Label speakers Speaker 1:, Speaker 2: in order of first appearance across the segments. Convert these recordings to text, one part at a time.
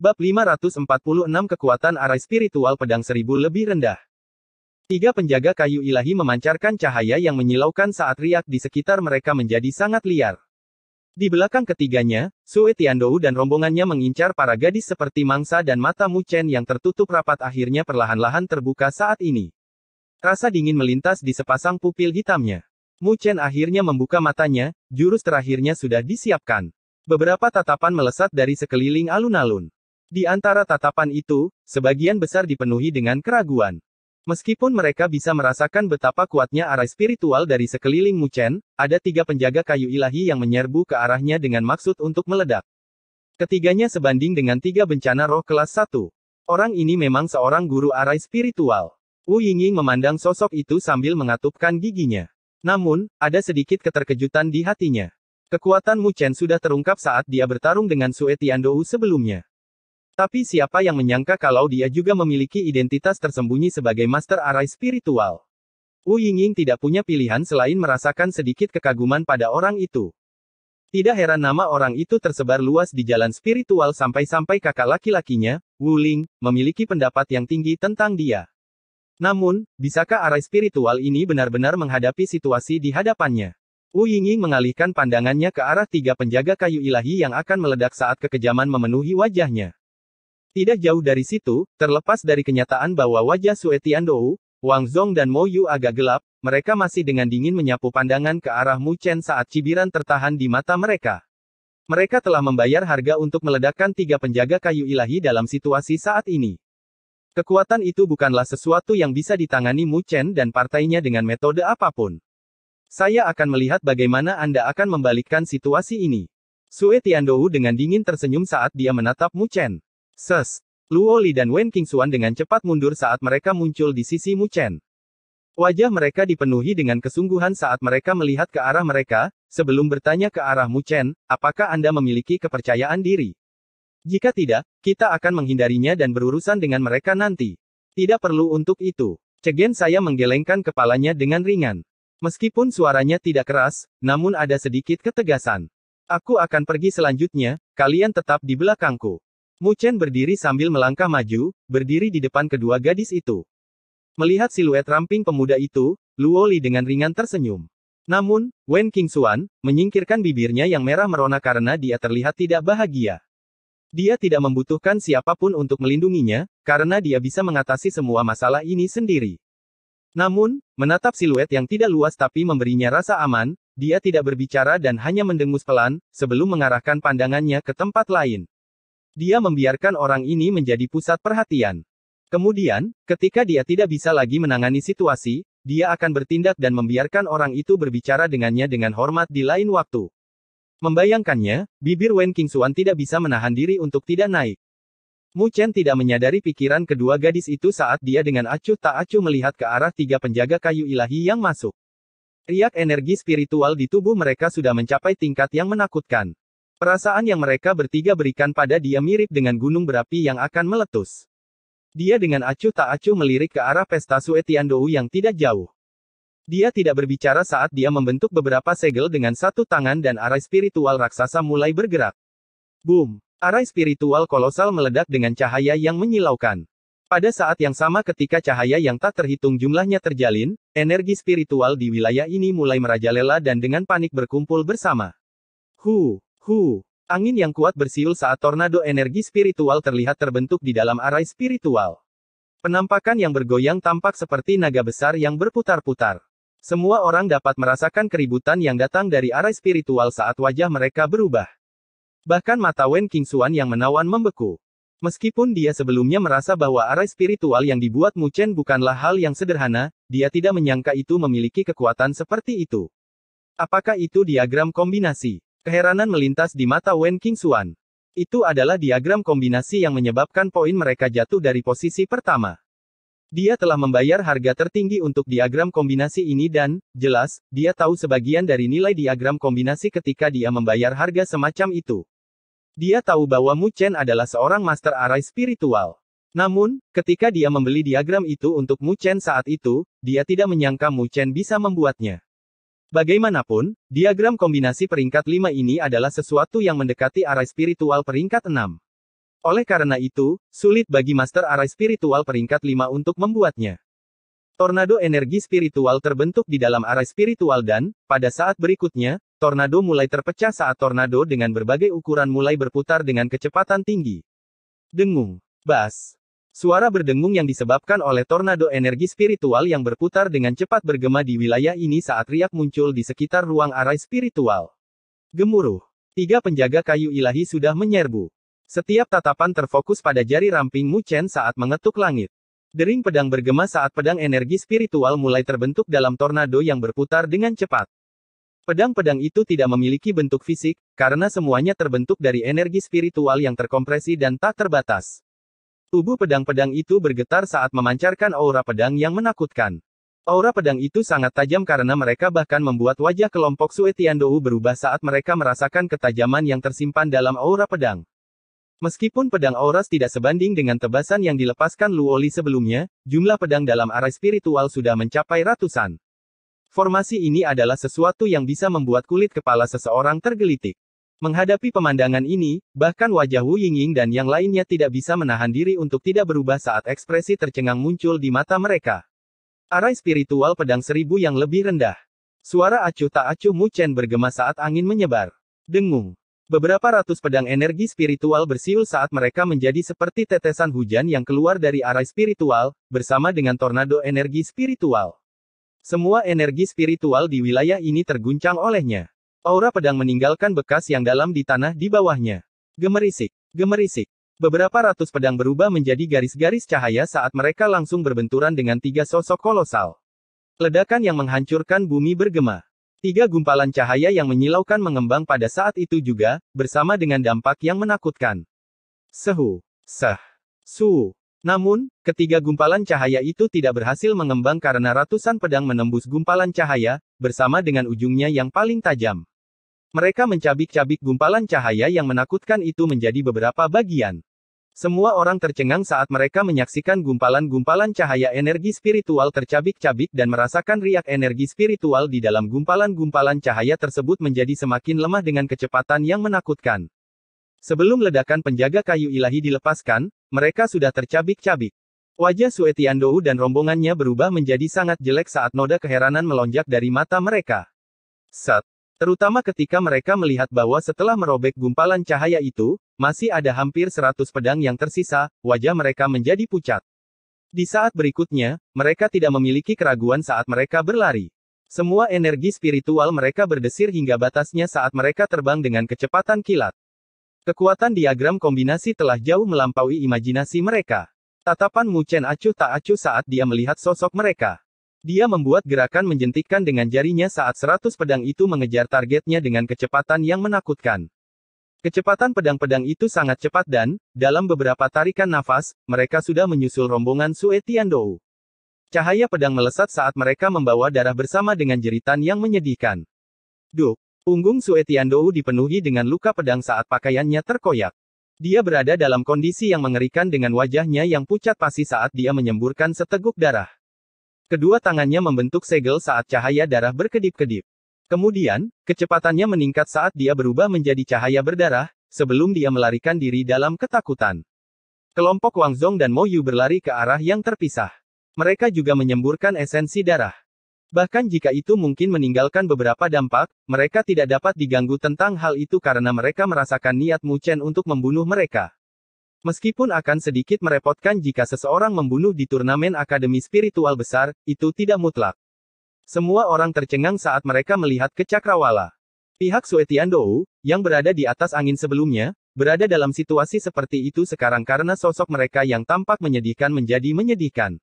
Speaker 1: Bab 546 Kekuatan Arai Spiritual Pedang Seribu Lebih Rendah Tiga penjaga kayu ilahi memancarkan cahaya yang menyilaukan saat riak di sekitar mereka menjadi sangat liar. Di belakang ketiganya, Sue Tiandou dan rombongannya mengincar para gadis seperti mangsa dan mata Mu yang tertutup rapat akhirnya perlahan-lahan terbuka saat ini. Rasa dingin melintas di sepasang pupil hitamnya. Mu Chen akhirnya membuka matanya, jurus terakhirnya sudah disiapkan. Beberapa tatapan melesat dari sekeliling alun-alun. Di antara tatapan itu, sebagian besar dipenuhi dengan keraguan. Meskipun mereka bisa merasakan betapa kuatnya arah spiritual dari sekeliling Muchen, ada tiga penjaga kayu ilahi yang menyerbu ke arahnya dengan maksud untuk meledak. Ketiganya sebanding dengan tiga bencana roh kelas satu. Orang ini memang seorang guru arai spiritual. Wu Yingying memandang sosok itu sambil mengatupkan giginya. Namun, ada sedikit keterkejutan di hatinya. Kekuatan Mu Chen sudah terungkap saat dia bertarung dengan Sue Tiandou sebelumnya. Tapi siapa yang menyangka kalau dia juga memiliki identitas tersembunyi sebagai master arai spiritual? Wu Yingying tidak punya pilihan selain merasakan sedikit kekaguman pada orang itu. Tidak heran nama orang itu tersebar luas di jalan spiritual sampai-sampai kakak laki-lakinya, Wu Ling, memiliki pendapat yang tinggi tentang dia. Namun, bisakah arai spiritual ini benar-benar menghadapi situasi di hadapannya? Wu Yingying mengalihkan pandangannya ke arah tiga penjaga kayu ilahi yang akan meledak saat kekejaman memenuhi wajahnya. Tidak jauh dari situ, terlepas dari kenyataan bahwa wajah Suetian Dou, Wang Zhong dan Mo Yu agak gelap, mereka masih dengan dingin menyapu pandangan ke arah Mu Chen saat cibiran tertahan di mata mereka. Mereka telah membayar harga untuk meledakkan tiga penjaga kayu ilahi dalam situasi saat ini. Kekuatan itu bukanlah sesuatu yang bisa ditangani Mu Chen dan partainya dengan metode apapun. Saya akan melihat bagaimana Anda akan membalikkan situasi ini. Sue Tiandou dengan dingin tersenyum saat dia menatap Mu Chen. Ses. Luo Li dan Wen Qingxuan dengan cepat mundur saat mereka muncul di sisi Mu Chen. Wajah mereka dipenuhi dengan kesungguhan saat mereka melihat ke arah mereka, sebelum bertanya ke arah Mu Chen, apakah Anda memiliki kepercayaan diri? Jika tidak, kita akan menghindarinya dan berurusan dengan mereka nanti. Tidak perlu untuk itu. Cegen saya menggelengkan kepalanya dengan ringan. Meskipun suaranya tidak keras, namun ada sedikit ketegasan. Aku akan pergi selanjutnya, kalian tetap di belakangku. Mu Chen berdiri sambil melangkah maju, berdiri di depan kedua gadis itu. Melihat siluet ramping pemuda itu, Luo Li dengan ringan tersenyum. Namun, Wen Qingxuan, menyingkirkan bibirnya yang merah merona karena dia terlihat tidak bahagia. Dia tidak membutuhkan siapapun untuk melindunginya, karena dia bisa mengatasi semua masalah ini sendiri. Namun, menatap siluet yang tidak luas tapi memberinya rasa aman, dia tidak berbicara dan hanya mendengus pelan, sebelum mengarahkan pandangannya ke tempat lain. Dia membiarkan orang ini menjadi pusat perhatian. Kemudian, ketika dia tidak bisa lagi menangani situasi, dia akan bertindak dan membiarkan orang itu berbicara dengannya dengan hormat di lain waktu. Membayangkannya, bibir Wen Kingsuan tidak bisa menahan diri untuk tidak naik. Mu Chen tidak menyadari pikiran kedua gadis itu saat dia dengan acuh tak acuh melihat ke arah tiga penjaga kayu ilahi yang masuk. Riak energi spiritual di tubuh mereka sudah mencapai tingkat yang menakutkan. Perasaan yang mereka bertiga berikan pada dia mirip dengan gunung berapi yang akan meletus. Dia dengan acuh tak acuh melirik ke arah pesta Suetiandou yang tidak jauh. Dia tidak berbicara saat dia membentuk beberapa segel dengan satu tangan dan arai spiritual raksasa mulai bergerak. Boom! Arai spiritual kolosal meledak dengan cahaya yang menyilaukan. Pada saat yang sama ketika cahaya yang tak terhitung jumlahnya terjalin, energi spiritual di wilayah ini mulai merajalela dan dengan panik berkumpul bersama. Hu, Hu! Angin yang kuat bersiul saat tornado energi spiritual terlihat terbentuk di dalam arai spiritual. Penampakan yang bergoyang tampak seperti naga besar yang berputar-putar. Semua orang dapat merasakan keributan yang datang dari arai spiritual saat wajah mereka berubah. Bahkan mata Wen Kingsuan yang menawan membeku. Meskipun dia sebelumnya merasa bahwa arai spiritual yang dibuat Mu Chen bukanlah hal yang sederhana, dia tidak menyangka itu memiliki kekuatan seperti itu. Apakah itu diagram kombinasi? Keheranan melintas di mata Wen Qingxuan. Itu adalah diagram kombinasi yang menyebabkan poin mereka jatuh dari posisi pertama. Dia telah membayar harga tertinggi untuk diagram kombinasi ini dan, jelas, dia tahu sebagian dari nilai diagram kombinasi ketika dia membayar harga semacam itu. Dia tahu bahwa Mu Chen adalah seorang master arai spiritual. Namun, ketika dia membeli diagram itu untuk Mu Chen saat itu, dia tidak menyangka Mu Chen bisa membuatnya. Bagaimanapun, diagram kombinasi peringkat 5 ini adalah sesuatu yang mendekati arah spiritual peringkat 6. Oleh karena itu, sulit bagi master arah spiritual peringkat 5 untuk membuatnya. Tornado energi spiritual terbentuk di dalam arah spiritual dan, pada saat berikutnya, tornado mulai terpecah saat tornado dengan berbagai ukuran mulai berputar dengan kecepatan tinggi. Dengung, bas, Suara berdengung yang disebabkan oleh tornado energi spiritual yang berputar dengan cepat bergema di wilayah ini saat riak muncul di sekitar ruang arai spiritual. Gemuruh. Tiga penjaga kayu ilahi sudah menyerbu. Setiap tatapan terfokus pada jari ramping Mu Chen saat mengetuk langit. Dering pedang bergema saat pedang energi spiritual mulai terbentuk dalam tornado yang berputar dengan cepat. Pedang-pedang itu tidak memiliki bentuk fisik, karena semuanya terbentuk dari energi spiritual yang terkompresi dan tak terbatas. Tubuh pedang-pedang itu bergetar saat memancarkan aura pedang yang menakutkan. Aura pedang itu sangat tajam karena mereka bahkan membuat wajah kelompok Suetiandou berubah saat mereka merasakan ketajaman yang tersimpan dalam aura pedang. Meskipun pedang auras tidak sebanding dengan tebasan yang dilepaskan Luoli sebelumnya, jumlah pedang dalam arah spiritual sudah mencapai ratusan. Formasi ini adalah sesuatu yang bisa membuat kulit kepala seseorang tergelitik. Menghadapi pemandangan ini, bahkan wajah Wu Yingying dan yang lainnya tidak bisa menahan diri untuk tidak berubah saat ekspresi tercengang muncul di mata mereka. Arai spiritual pedang seribu yang lebih rendah. Suara acuh tak acuh Mu Chen bergema saat angin menyebar. Dengung. Beberapa ratus pedang energi spiritual bersiul saat mereka menjadi seperti tetesan hujan yang keluar dari arai spiritual, bersama dengan tornado energi spiritual. Semua energi spiritual di wilayah ini terguncang olehnya. Aura pedang meninggalkan bekas yang dalam di tanah di bawahnya. Gemerisik, gemerisik. Beberapa ratus pedang berubah menjadi garis-garis cahaya saat mereka langsung berbenturan dengan tiga sosok kolosal. Ledakan yang menghancurkan bumi bergema. Tiga gumpalan cahaya yang menyilaukan mengembang pada saat itu juga, bersama dengan dampak yang menakutkan. Sehu, seh, su. Namun, ketiga gumpalan cahaya itu tidak berhasil mengembang karena ratusan pedang menembus gumpalan cahaya, bersama dengan ujungnya yang paling tajam. Mereka mencabik-cabik gumpalan cahaya yang menakutkan itu menjadi beberapa bagian. Semua orang tercengang saat mereka menyaksikan gumpalan-gumpalan cahaya energi spiritual tercabik-cabik dan merasakan riak energi spiritual di dalam gumpalan-gumpalan cahaya tersebut menjadi semakin lemah dengan kecepatan yang menakutkan. Sebelum ledakan penjaga kayu ilahi dilepaskan, mereka sudah tercabik-cabik. Wajah Suetiandou dan rombongannya berubah menjadi sangat jelek saat noda keheranan melonjak dari mata mereka. Set, Terutama ketika mereka melihat bahwa setelah merobek gumpalan cahaya itu, masih ada hampir 100 pedang yang tersisa, wajah mereka menjadi pucat. Di saat berikutnya, mereka tidak memiliki keraguan saat mereka berlari. Semua energi spiritual mereka berdesir hingga batasnya saat mereka terbang dengan kecepatan kilat. Kekuatan diagram kombinasi telah jauh melampaui imajinasi mereka. Tatapan Mu Chen acuh tak acuh saat dia melihat sosok mereka. Dia membuat gerakan menjentikkan dengan jarinya saat seratus pedang itu mengejar targetnya dengan kecepatan yang menakutkan. Kecepatan pedang-pedang itu sangat cepat dan, dalam beberapa tarikan nafas, mereka sudah menyusul rombongan Sue Tiandou. Cahaya pedang melesat saat mereka membawa darah bersama dengan jeritan yang menyedihkan. Duk, punggung Sue Tiandou dipenuhi dengan luka pedang saat pakaiannya terkoyak. Dia berada dalam kondisi yang mengerikan dengan wajahnya yang pucat pasi saat dia menyemburkan seteguk darah. Kedua tangannya membentuk segel saat cahaya darah berkedip-kedip. Kemudian, kecepatannya meningkat saat dia berubah menjadi cahaya berdarah, sebelum dia melarikan diri dalam ketakutan. Kelompok Wang Zhong dan Mo Yu berlari ke arah yang terpisah. Mereka juga menyemburkan esensi darah. Bahkan jika itu mungkin meninggalkan beberapa dampak, mereka tidak dapat diganggu tentang hal itu karena mereka merasakan niat Mu Chen untuk membunuh mereka. Meskipun akan sedikit merepotkan jika seseorang membunuh di turnamen akademi spiritual besar, itu tidak mutlak. Semua orang tercengang saat mereka melihat ke Cakrawala. Pihak Suetiando, yang berada di atas angin sebelumnya, berada dalam situasi seperti itu sekarang karena sosok mereka yang tampak menyedihkan menjadi menyedihkan.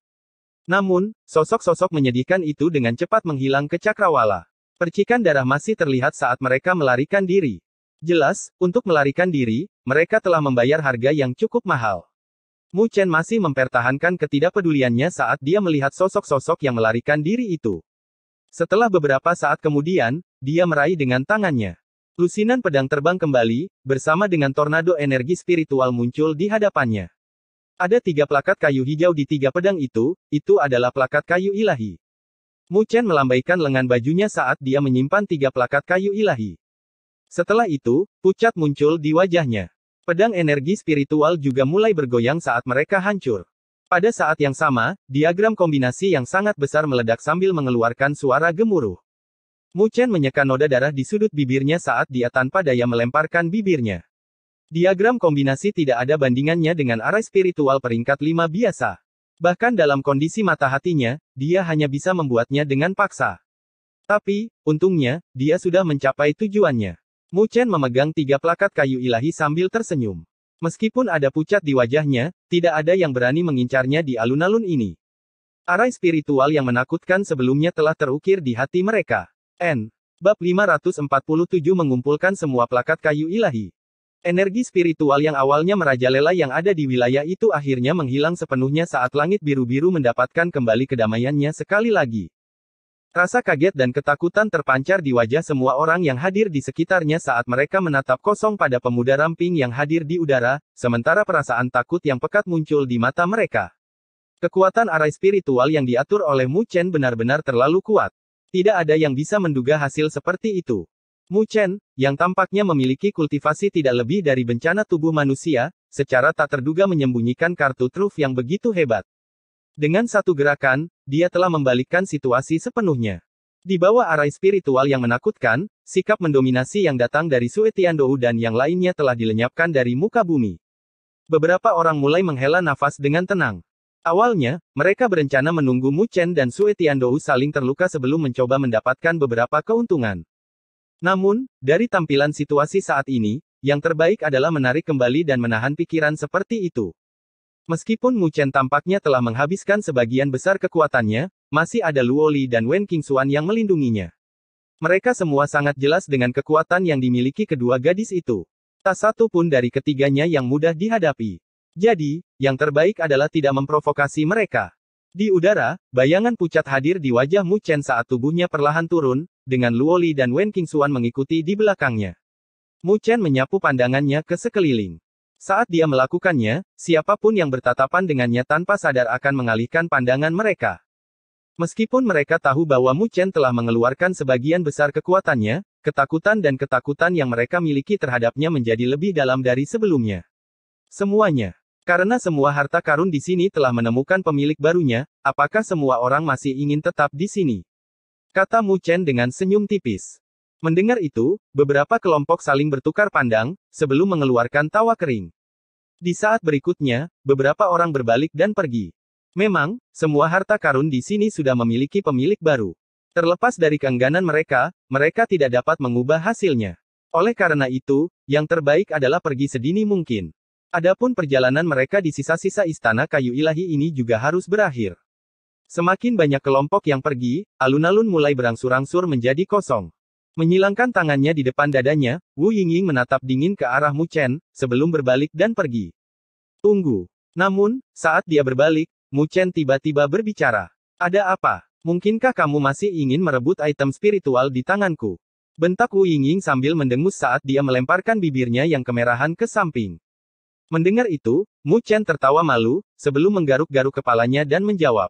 Speaker 1: Namun, sosok-sosok menyedihkan itu dengan cepat menghilang ke Cakrawala. Percikan darah masih terlihat saat mereka melarikan diri. Jelas, untuk melarikan diri, mereka telah membayar harga yang cukup mahal. Mu Chen masih mempertahankan ketidakpeduliannya saat dia melihat sosok-sosok yang melarikan diri itu. Setelah beberapa saat kemudian, dia meraih dengan tangannya. Lusinan pedang terbang kembali, bersama dengan tornado energi spiritual muncul di hadapannya. Ada tiga plakat kayu hijau di tiga pedang itu, itu adalah plakat kayu ilahi. Mu Chen melambaikan lengan bajunya saat dia menyimpan tiga plakat kayu ilahi. Setelah itu, pucat muncul di wajahnya. Pedang energi spiritual juga mulai bergoyang saat mereka hancur. Pada saat yang sama, diagram kombinasi yang sangat besar meledak sambil mengeluarkan suara gemuruh. Mu Chen menyeka noda darah di sudut bibirnya saat dia tanpa daya melemparkan bibirnya. Diagram kombinasi tidak ada bandingannya dengan arah spiritual peringkat 5 biasa. Bahkan dalam kondisi mata hatinya, dia hanya bisa membuatnya dengan paksa. Tapi, untungnya, dia sudah mencapai tujuannya. Mu Chen memegang tiga plakat kayu ilahi sambil tersenyum. Meskipun ada pucat di wajahnya, tidak ada yang berani mengincarnya di alun-alun ini. Arai spiritual yang menakutkan sebelumnya telah terukir di hati mereka. N. Bab 547 mengumpulkan semua plakat kayu ilahi. Energi spiritual yang awalnya merajalela yang ada di wilayah itu akhirnya menghilang sepenuhnya saat langit biru-biru mendapatkan kembali kedamaiannya sekali lagi. Rasa kaget dan ketakutan terpancar di wajah semua orang yang hadir di sekitarnya saat mereka menatap kosong pada pemuda ramping yang hadir di udara, sementara perasaan takut yang pekat muncul di mata mereka. Kekuatan arai spiritual yang diatur oleh Mu Chen benar-benar terlalu kuat. Tidak ada yang bisa menduga hasil seperti itu. Mu Chen, yang tampaknya memiliki kultivasi tidak lebih dari bencana tubuh manusia, secara tak terduga menyembunyikan kartu truf yang begitu hebat. Dengan satu gerakan, dia telah membalikkan situasi sepenuhnya. Di bawah arai spiritual yang menakutkan, sikap mendominasi yang datang dari Suetiandou dan yang lainnya telah dilenyapkan dari muka bumi. Beberapa orang mulai menghela nafas dengan tenang. Awalnya, mereka berencana menunggu Mu Chen dan Suetiandou saling terluka sebelum mencoba mendapatkan beberapa keuntungan. Namun, dari tampilan situasi saat ini, yang terbaik adalah menarik kembali dan menahan pikiran seperti itu. Meskipun Mu Chen tampaknya telah menghabiskan sebagian besar kekuatannya, masih ada Luo Li dan Wen Qingxuan yang melindunginya. Mereka semua sangat jelas dengan kekuatan yang dimiliki kedua gadis itu. Tak satu pun dari ketiganya yang mudah dihadapi. Jadi, yang terbaik adalah tidak memprovokasi mereka. Di udara, bayangan pucat hadir di wajah Mu Chen saat tubuhnya perlahan turun, dengan Luo Li dan Wen Qingxuan mengikuti di belakangnya. Mu Chen menyapu pandangannya ke sekeliling. Saat dia melakukannya, siapapun yang bertatapan dengannya tanpa sadar akan mengalihkan pandangan mereka. Meskipun mereka tahu bahwa Mu Chen telah mengeluarkan sebagian besar kekuatannya, ketakutan dan ketakutan yang mereka miliki terhadapnya menjadi lebih dalam dari sebelumnya. Semuanya. Karena semua harta karun di sini telah menemukan pemilik barunya, apakah semua orang masih ingin tetap di sini? Kata Mu Chen dengan senyum tipis. Mendengar itu, beberapa kelompok saling bertukar pandang, sebelum mengeluarkan tawa kering. Di saat berikutnya, beberapa orang berbalik dan pergi. Memang, semua harta karun di sini sudah memiliki pemilik baru. Terlepas dari keengganan mereka, mereka tidak dapat mengubah hasilnya. Oleh karena itu, yang terbaik adalah pergi sedini mungkin. Adapun perjalanan mereka di sisa-sisa istana kayu ilahi ini juga harus berakhir. Semakin banyak kelompok yang pergi, alun-alun mulai berangsur-angsur menjadi kosong. Menyilangkan tangannya di depan dadanya, Wu Yingying menatap dingin ke arah Mu Chen, sebelum berbalik dan pergi. Tunggu. Namun, saat dia berbalik, Mu Chen tiba-tiba berbicara. Ada apa? Mungkinkah kamu masih ingin merebut item spiritual di tanganku? Bentak Wu Yingying sambil mendengus saat dia melemparkan bibirnya yang kemerahan ke samping. Mendengar itu, Mu Chen tertawa malu, sebelum menggaruk-garuk kepalanya dan menjawab.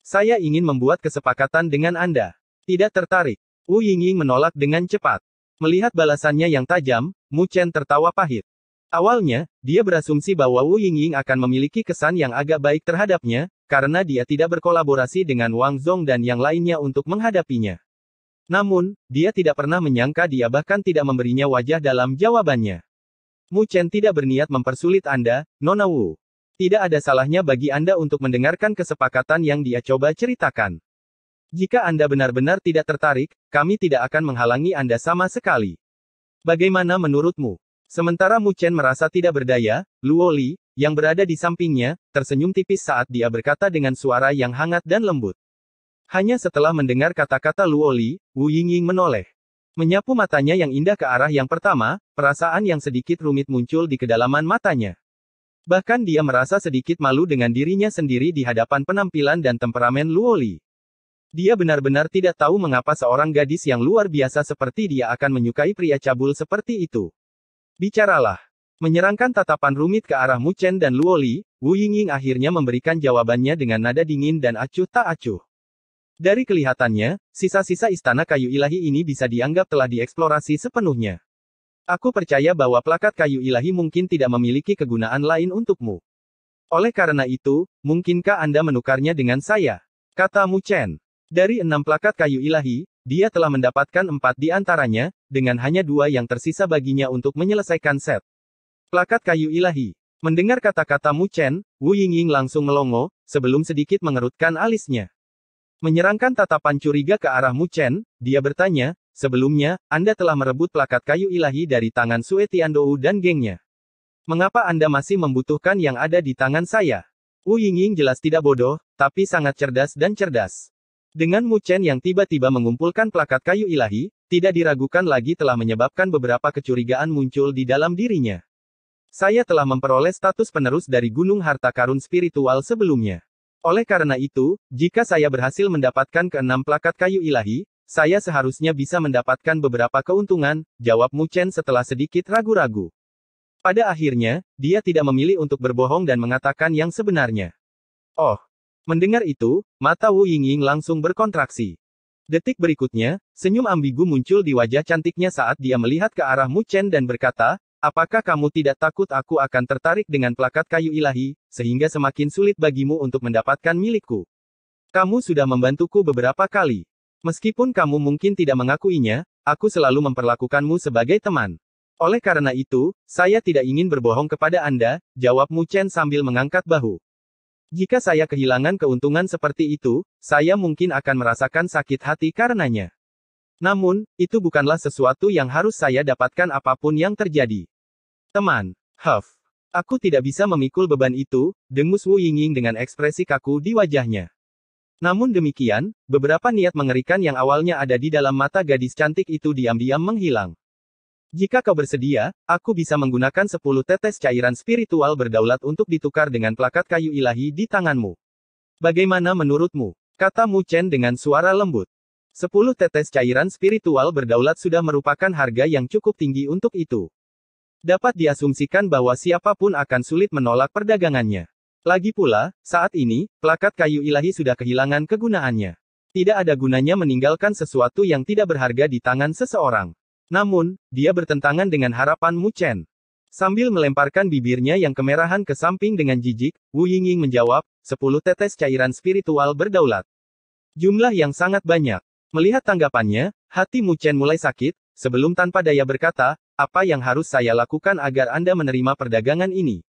Speaker 1: Saya ingin membuat kesepakatan dengan Anda. Tidak tertarik. Wu Yingying menolak dengan cepat. Melihat balasannya yang tajam, Mu Chen tertawa pahit. Awalnya, dia berasumsi bahwa Wu Yingying akan memiliki kesan yang agak baik terhadapnya, karena dia tidak berkolaborasi dengan Wang Zhong dan yang lainnya untuk menghadapinya. Namun, dia tidak pernah menyangka dia bahkan tidak memberinya wajah dalam jawabannya. Mu Chen tidak berniat mempersulit Anda, Nona Wu. Tidak ada salahnya bagi Anda untuk mendengarkan kesepakatan yang dia coba ceritakan. Jika Anda benar-benar tidak tertarik, kami tidak akan menghalangi Anda sama sekali. Bagaimana menurutmu? Sementara Mu Chen merasa tidak berdaya, Luo Li, yang berada di sampingnya, tersenyum tipis saat dia berkata dengan suara yang hangat dan lembut. Hanya setelah mendengar kata-kata Luo Li, Wu Yingying menoleh. Menyapu matanya yang indah ke arah yang pertama, perasaan yang sedikit rumit muncul di kedalaman matanya. Bahkan dia merasa sedikit malu dengan dirinya sendiri di hadapan penampilan dan temperamen Luo dia benar-benar tidak tahu mengapa seorang gadis yang luar biasa seperti dia akan menyukai pria cabul seperti itu. Bicaralah. Menyerangkan tatapan rumit ke arah Mu Chen dan Luoli, Wu Yingying akhirnya memberikan jawabannya dengan nada dingin dan acuh tak acuh. Dari kelihatannya, sisa-sisa istana kayu ilahi ini bisa dianggap telah dieksplorasi sepenuhnya. Aku percaya bahwa plakat kayu ilahi mungkin tidak memiliki kegunaan lain untukmu. Oleh karena itu, mungkinkah Anda menukarnya dengan saya? Kata Mu Chen. Dari enam plakat kayu ilahi, dia telah mendapatkan empat di antaranya, dengan hanya dua yang tersisa baginya untuk menyelesaikan set. Plakat kayu ilahi. Mendengar kata-kata Mu Chen, Wu Yingying langsung melongo, sebelum sedikit mengerutkan alisnya. Menyerangkan tatapan curiga ke arah Mu Chen, dia bertanya, sebelumnya, Anda telah merebut plakat kayu ilahi dari tangan Sue Tiandou dan gengnya. Mengapa Anda masih membutuhkan yang ada di tangan saya? Wu Yingying jelas tidak bodoh, tapi sangat cerdas dan cerdas. Dengan Mu Chen yang tiba-tiba mengumpulkan plakat kayu ilahi, tidak diragukan lagi telah menyebabkan beberapa kecurigaan muncul di dalam dirinya. Saya telah memperoleh status penerus dari Gunung Harta Karun Spiritual sebelumnya. Oleh karena itu, jika saya berhasil mendapatkan keenam plakat kayu ilahi, saya seharusnya bisa mendapatkan beberapa keuntungan, jawab Mu Chen setelah sedikit ragu-ragu. Pada akhirnya, dia tidak memilih untuk berbohong dan mengatakan yang sebenarnya. Oh, Mendengar itu, mata Wu Yingying langsung berkontraksi. Detik berikutnya, senyum ambigu muncul di wajah cantiknya saat dia melihat ke arah Mu Chen dan berkata, Apakah kamu tidak takut aku akan tertarik dengan plakat kayu ilahi, sehingga semakin sulit bagimu untuk mendapatkan milikku? Kamu sudah membantuku beberapa kali. Meskipun kamu mungkin tidak mengakuinya, aku selalu memperlakukanmu sebagai teman. Oleh karena itu, saya tidak ingin berbohong kepada Anda, jawab Mu Chen sambil mengangkat bahu. Jika saya kehilangan keuntungan seperti itu, saya mungkin akan merasakan sakit hati karenanya. Namun, itu bukanlah sesuatu yang harus saya dapatkan apapun yang terjadi. Teman, Huff. Aku tidak bisa memikul beban itu, dengus Wu Yingying dengan ekspresi kaku di wajahnya. Namun demikian, beberapa niat mengerikan yang awalnya ada di dalam mata gadis cantik itu diam-diam menghilang. Jika kau bersedia, aku bisa menggunakan 10 tetes cairan spiritual berdaulat untuk ditukar dengan plakat kayu ilahi di tanganmu. Bagaimana menurutmu? Kata Mu Chen dengan suara lembut. 10 tetes cairan spiritual berdaulat sudah merupakan harga yang cukup tinggi untuk itu. Dapat diasumsikan bahwa siapapun akan sulit menolak perdagangannya. Lagi pula, saat ini, plakat kayu ilahi sudah kehilangan kegunaannya. Tidak ada gunanya meninggalkan sesuatu yang tidak berharga di tangan seseorang. Namun, dia bertentangan dengan harapan Mu Chen. Sambil melemparkan bibirnya yang kemerahan ke samping dengan jijik, Wu Yingying menjawab, sepuluh tetes cairan spiritual berdaulat. Jumlah yang sangat banyak. Melihat tanggapannya, hati Mu Chen mulai sakit, sebelum tanpa daya berkata, apa yang harus saya lakukan agar Anda menerima perdagangan ini?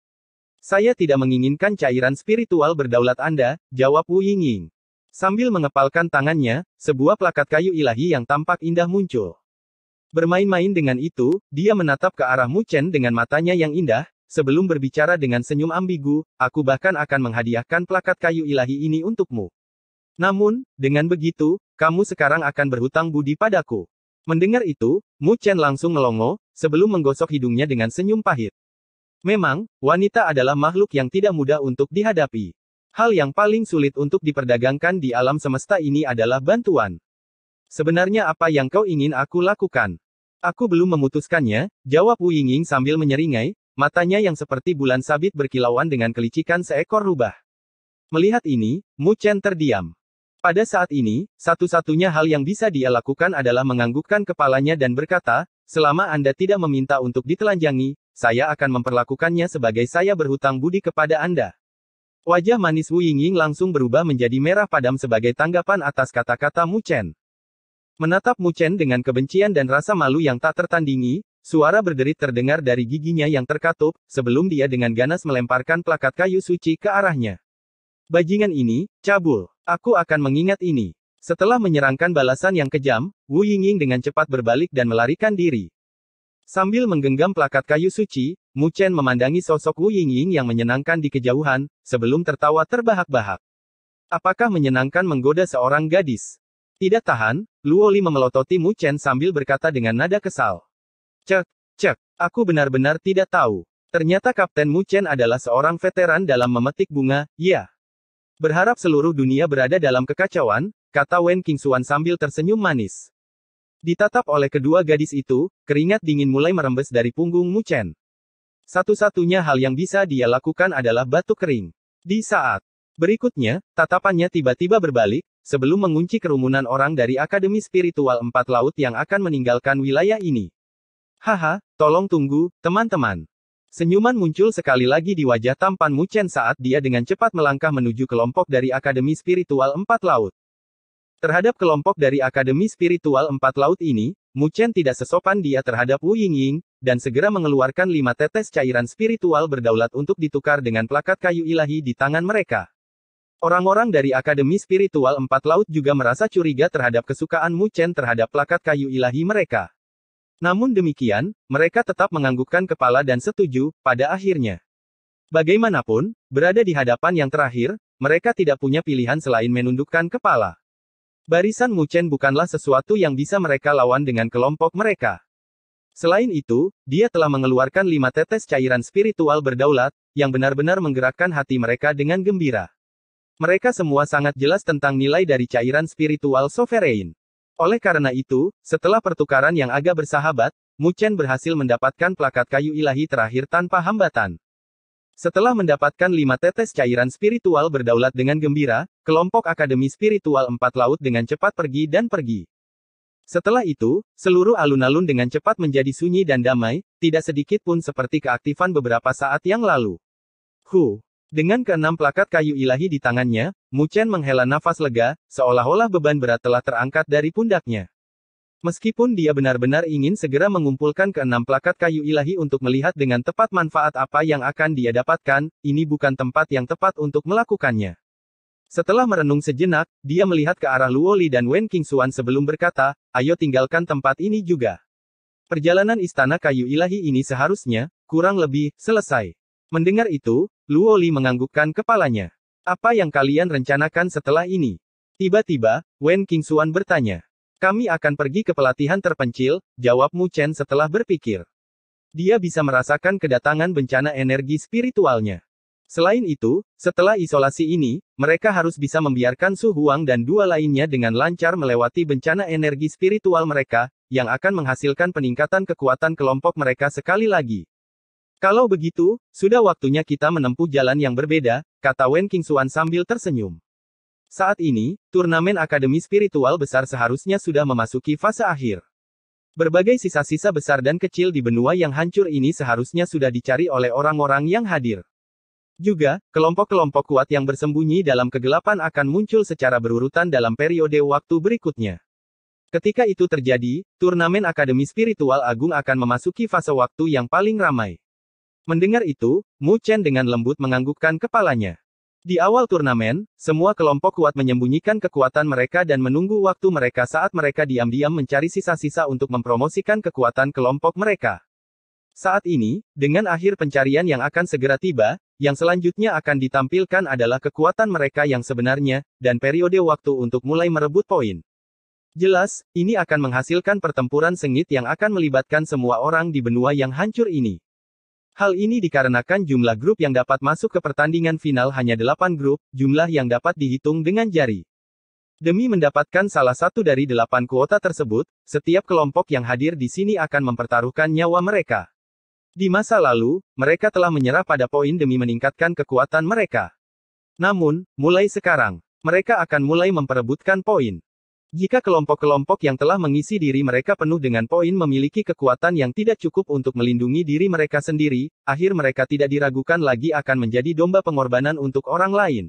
Speaker 1: Saya tidak menginginkan cairan spiritual berdaulat Anda, jawab Wu Yingying. Sambil mengepalkan tangannya, sebuah plakat kayu ilahi yang tampak indah muncul. Bermain-main dengan itu, dia menatap ke arah Mu Chen dengan matanya yang indah, sebelum berbicara dengan senyum ambigu, aku bahkan akan menghadiahkan plakat kayu ilahi ini untukmu. Namun, dengan begitu, kamu sekarang akan berhutang budi padaku. Mendengar itu, Mu Chen langsung melongo, sebelum menggosok hidungnya dengan senyum pahit. Memang, wanita adalah makhluk yang tidak mudah untuk dihadapi. Hal yang paling sulit untuk diperdagangkan di alam semesta ini adalah bantuan. Sebenarnya apa yang kau ingin aku lakukan? Aku belum memutuskannya, jawab Wu Yingying sambil menyeringai, matanya yang seperti bulan sabit berkilauan dengan kelicikan seekor rubah. Melihat ini, Mu Chen terdiam. Pada saat ini, satu-satunya hal yang bisa dia lakukan adalah menganggukkan kepalanya dan berkata, selama Anda tidak meminta untuk ditelanjangi, saya akan memperlakukannya sebagai saya berhutang budi kepada Anda. Wajah manis Wu Yingying langsung berubah menjadi merah padam sebagai tanggapan atas kata-kata Mu Chen. Menatap Mu Chen dengan kebencian dan rasa malu yang tak tertandingi, suara berderit terdengar dari giginya yang terkatup, sebelum dia dengan ganas melemparkan plakat kayu suci ke arahnya. Bajingan ini, cabul. Aku akan mengingat ini. Setelah menyerangkan balasan yang kejam, Wu Yingying dengan cepat berbalik dan melarikan diri. Sambil menggenggam plakat kayu suci, Mu Chen memandangi sosok Wu Yingying yang menyenangkan di kejauhan, sebelum tertawa terbahak-bahak. Apakah menyenangkan menggoda seorang gadis? Tidak tahan, Luo Li memelototi Mu Chen sambil berkata dengan nada kesal. Cek, cek, aku benar-benar tidak tahu. Ternyata Kapten Mu Chen adalah seorang veteran dalam memetik bunga, ya. Berharap seluruh dunia berada dalam kekacauan, kata Wen Qingxuan sambil tersenyum manis. Ditatap oleh kedua gadis itu, keringat dingin mulai merembes dari punggung Mu Chen. Satu-satunya hal yang bisa dia lakukan adalah batuk kering. Di saat berikutnya, tatapannya tiba-tiba berbalik, sebelum mengunci kerumunan orang dari Akademi Spiritual Empat Laut yang akan meninggalkan wilayah ini. Haha, tolong tunggu, teman-teman. Senyuman muncul sekali lagi di wajah tampan Muchen saat dia dengan cepat melangkah menuju kelompok dari Akademi Spiritual Empat Laut. Terhadap kelompok dari Akademi Spiritual Empat Laut ini, Muchen tidak sesopan dia terhadap Wu Yingying, dan segera mengeluarkan lima tetes cairan spiritual berdaulat untuk ditukar dengan plakat kayu ilahi di tangan mereka. Orang-orang dari Akademi Spiritual Empat Laut juga merasa curiga terhadap kesukaan Mu Chen terhadap plakat kayu ilahi mereka. Namun demikian, mereka tetap menganggukkan kepala dan setuju, pada akhirnya. Bagaimanapun, berada di hadapan yang terakhir, mereka tidak punya pilihan selain menundukkan kepala. Barisan Mu Chen bukanlah sesuatu yang bisa mereka lawan dengan kelompok mereka. Selain itu, dia telah mengeluarkan lima tetes cairan spiritual berdaulat, yang benar-benar menggerakkan hati mereka dengan gembira. Mereka semua sangat jelas tentang nilai dari cairan spiritual sovereign. Oleh karena itu, setelah pertukaran yang agak bersahabat, Mu Chen berhasil mendapatkan plakat kayu ilahi terakhir tanpa hambatan. Setelah mendapatkan lima tetes cairan spiritual berdaulat dengan gembira, kelompok Akademi Spiritual Empat Laut dengan cepat pergi dan pergi. Setelah itu, seluruh alun-alun dengan cepat menjadi sunyi dan damai, tidak sedikit pun seperti keaktifan beberapa saat yang lalu. Hu. Dengan keenam plakat kayu ilahi di tangannya, Muchen menghela nafas lega, seolah-olah beban berat telah terangkat dari pundaknya. Meskipun dia benar-benar ingin segera mengumpulkan keenam plakat kayu ilahi untuk melihat dengan tepat manfaat apa yang akan dia dapatkan, ini bukan tempat yang tepat untuk melakukannya. Setelah merenung sejenak, dia melihat ke arah Luoli dan Wen King Xuan sebelum berkata, ayo tinggalkan tempat ini juga. Perjalanan istana kayu ilahi ini seharusnya, kurang lebih, selesai. Mendengar itu, Luoli menganggukkan kepalanya. Apa yang kalian rencanakan setelah ini? Tiba-tiba, Wen Qingxuan bertanya. Kami akan pergi ke pelatihan terpencil, jawab Mu Chen setelah berpikir. Dia bisa merasakan kedatangan bencana energi spiritualnya. Selain itu, setelah isolasi ini, mereka harus bisa membiarkan Su Huang dan dua lainnya dengan lancar melewati bencana energi spiritual mereka, yang akan menghasilkan peningkatan kekuatan kelompok mereka sekali lagi. Kalau begitu, sudah waktunya kita menempuh jalan yang berbeda, kata Wen Kingsuan sambil tersenyum. Saat ini, turnamen akademi spiritual besar seharusnya sudah memasuki fase akhir. Berbagai sisa-sisa besar dan kecil di benua yang hancur ini seharusnya sudah dicari oleh orang-orang yang hadir. Juga, kelompok-kelompok kuat yang bersembunyi dalam kegelapan akan muncul secara berurutan dalam periode waktu berikutnya. Ketika itu terjadi, turnamen akademi spiritual agung akan memasuki fase waktu yang paling ramai. Mendengar itu, Mu Chen dengan lembut menganggukkan kepalanya. Di awal turnamen, semua kelompok kuat menyembunyikan kekuatan mereka dan menunggu waktu mereka saat mereka diam-diam mencari sisa-sisa untuk mempromosikan kekuatan kelompok mereka. Saat ini, dengan akhir pencarian yang akan segera tiba, yang selanjutnya akan ditampilkan adalah kekuatan mereka yang sebenarnya, dan periode waktu untuk mulai merebut poin. Jelas, ini akan menghasilkan pertempuran sengit yang akan melibatkan semua orang di benua yang hancur ini. Hal ini dikarenakan jumlah grup yang dapat masuk ke pertandingan final hanya 8 grup, jumlah yang dapat dihitung dengan jari. Demi mendapatkan salah satu dari delapan kuota tersebut, setiap kelompok yang hadir di sini akan mempertaruhkan nyawa mereka. Di masa lalu, mereka telah menyerah pada poin demi meningkatkan kekuatan mereka. Namun, mulai sekarang, mereka akan mulai memperebutkan poin. Jika kelompok-kelompok yang telah mengisi diri mereka penuh dengan poin memiliki kekuatan yang tidak cukup untuk melindungi diri mereka sendiri, akhir mereka tidak diragukan lagi akan menjadi domba pengorbanan untuk orang lain.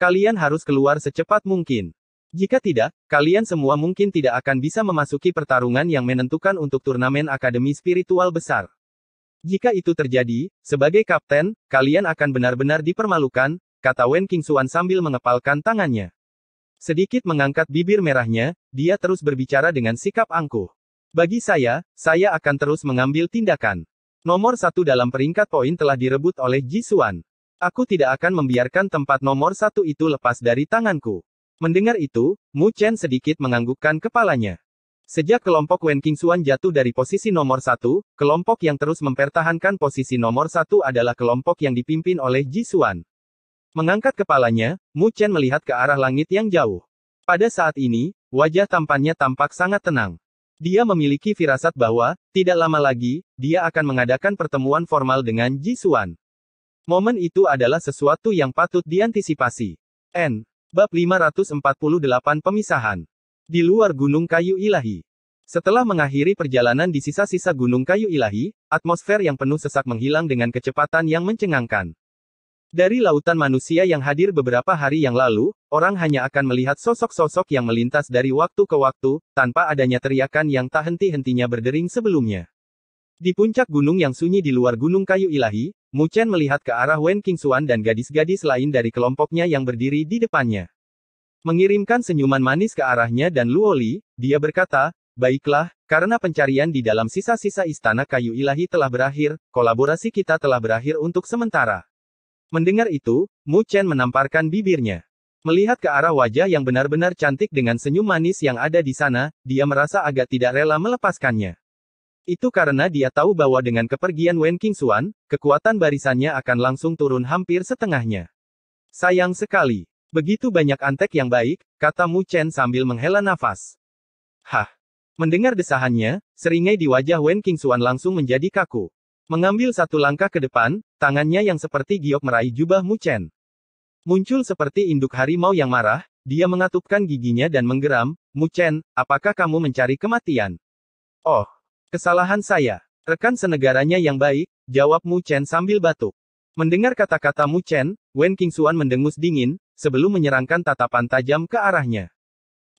Speaker 1: Kalian harus keluar secepat mungkin. Jika tidak, kalian semua mungkin tidak akan bisa memasuki pertarungan yang menentukan untuk turnamen akademi spiritual besar. Jika itu terjadi, sebagai kapten, kalian akan benar-benar dipermalukan, kata Wen Qingxuan sambil mengepalkan tangannya. Sedikit mengangkat bibir merahnya, dia terus berbicara dengan sikap angkuh. Bagi saya, saya akan terus mengambil tindakan. Nomor satu dalam peringkat poin telah direbut oleh Jisuan. Aku tidak akan membiarkan tempat nomor satu itu lepas dari tanganku. Mendengar itu, Mu Chen sedikit menganggukkan kepalanya. Sejak kelompok Wen Qingxuan jatuh dari posisi nomor satu, kelompok yang terus mempertahankan posisi nomor satu adalah kelompok yang dipimpin oleh Jisuan. Mengangkat kepalanya, Mu Chen melihat ke arah langit yang jauh. Pada saat ini, wajah tampannya tampak sangat tenang. Dia memiliki firasat bahwa, tidak lama lagi, dia akan mengadakan pertemuan formal dengan Ji Xuan. Momen itu adalah sesuatu yang patut diantisipasi. N. Bab 548 Pemisahan. Di luar Gunung Kayu Ilahi. Setelah mengakhiri perjalanan di sisa-sisa Gunung Kayu Ilahi, atmosfer yang penuh sesak menghilang dengan kecepatan yang mencengangkan. Dari lautan manusia yang hadir beberapa hari yang lalu, orang hanya akan melihat sosok-sosok yang melintas dari waktu ke waktu, tanpa adanya teriakan yang tak henti-hentinya berdering sebelumnya. Di puncak gunung yang sunyi di luar Gunung Kayu Ilahi, Mu Chen melihat ke arah Wen Kingsuan dan gadis-gadis lain dari kelompoknya yang berdiri di depannya. Mengirimkan senyuman manis ke arahnya dan Luoli, dia berkata, Baiklah, karena pencarian di dalam sisa-sisa istana kayu ilahi telah berakhir, kolaborasi kita telah berakhir untuk sementara. Mendengar itu, Mu Chen menamparkan bibirnya. Melihat ke arah wajah yang benar-benar cantik dengan senyum manis yang ada di sana, dia merasa agak tidak rela melepaskannya. Itu karena dia tahu bahwa dengan kepergian Wen Qingxuan, kekuatan barisannya akan langsung turun hampir setengahnya. Sayang sekali. Begitu banyak antek yang baik, kata Mu Chen sambil menghela nafas. Hah. Mendengar desahannya, seringai di wajah Wen Qingxuan langsung menjadi kaku. Mengambil satu langkah ke depan, tangannya yang seperti giok meraih jubah Mu Chen. Muncul seperti induk harimau yang marah, dia mengatupkan giginya dan menggeram, Mu Chen, apakah kamu mencari kematian? Oh, kesalahan saya. Rekan senegaranya yang baik, jawab Mu Chen sambil batuk. Mendengar kata-kata Mu Chen, Wen Qingxuan mendengus dingin, sebelum menyerangkan tatapan tajam ke arahnya.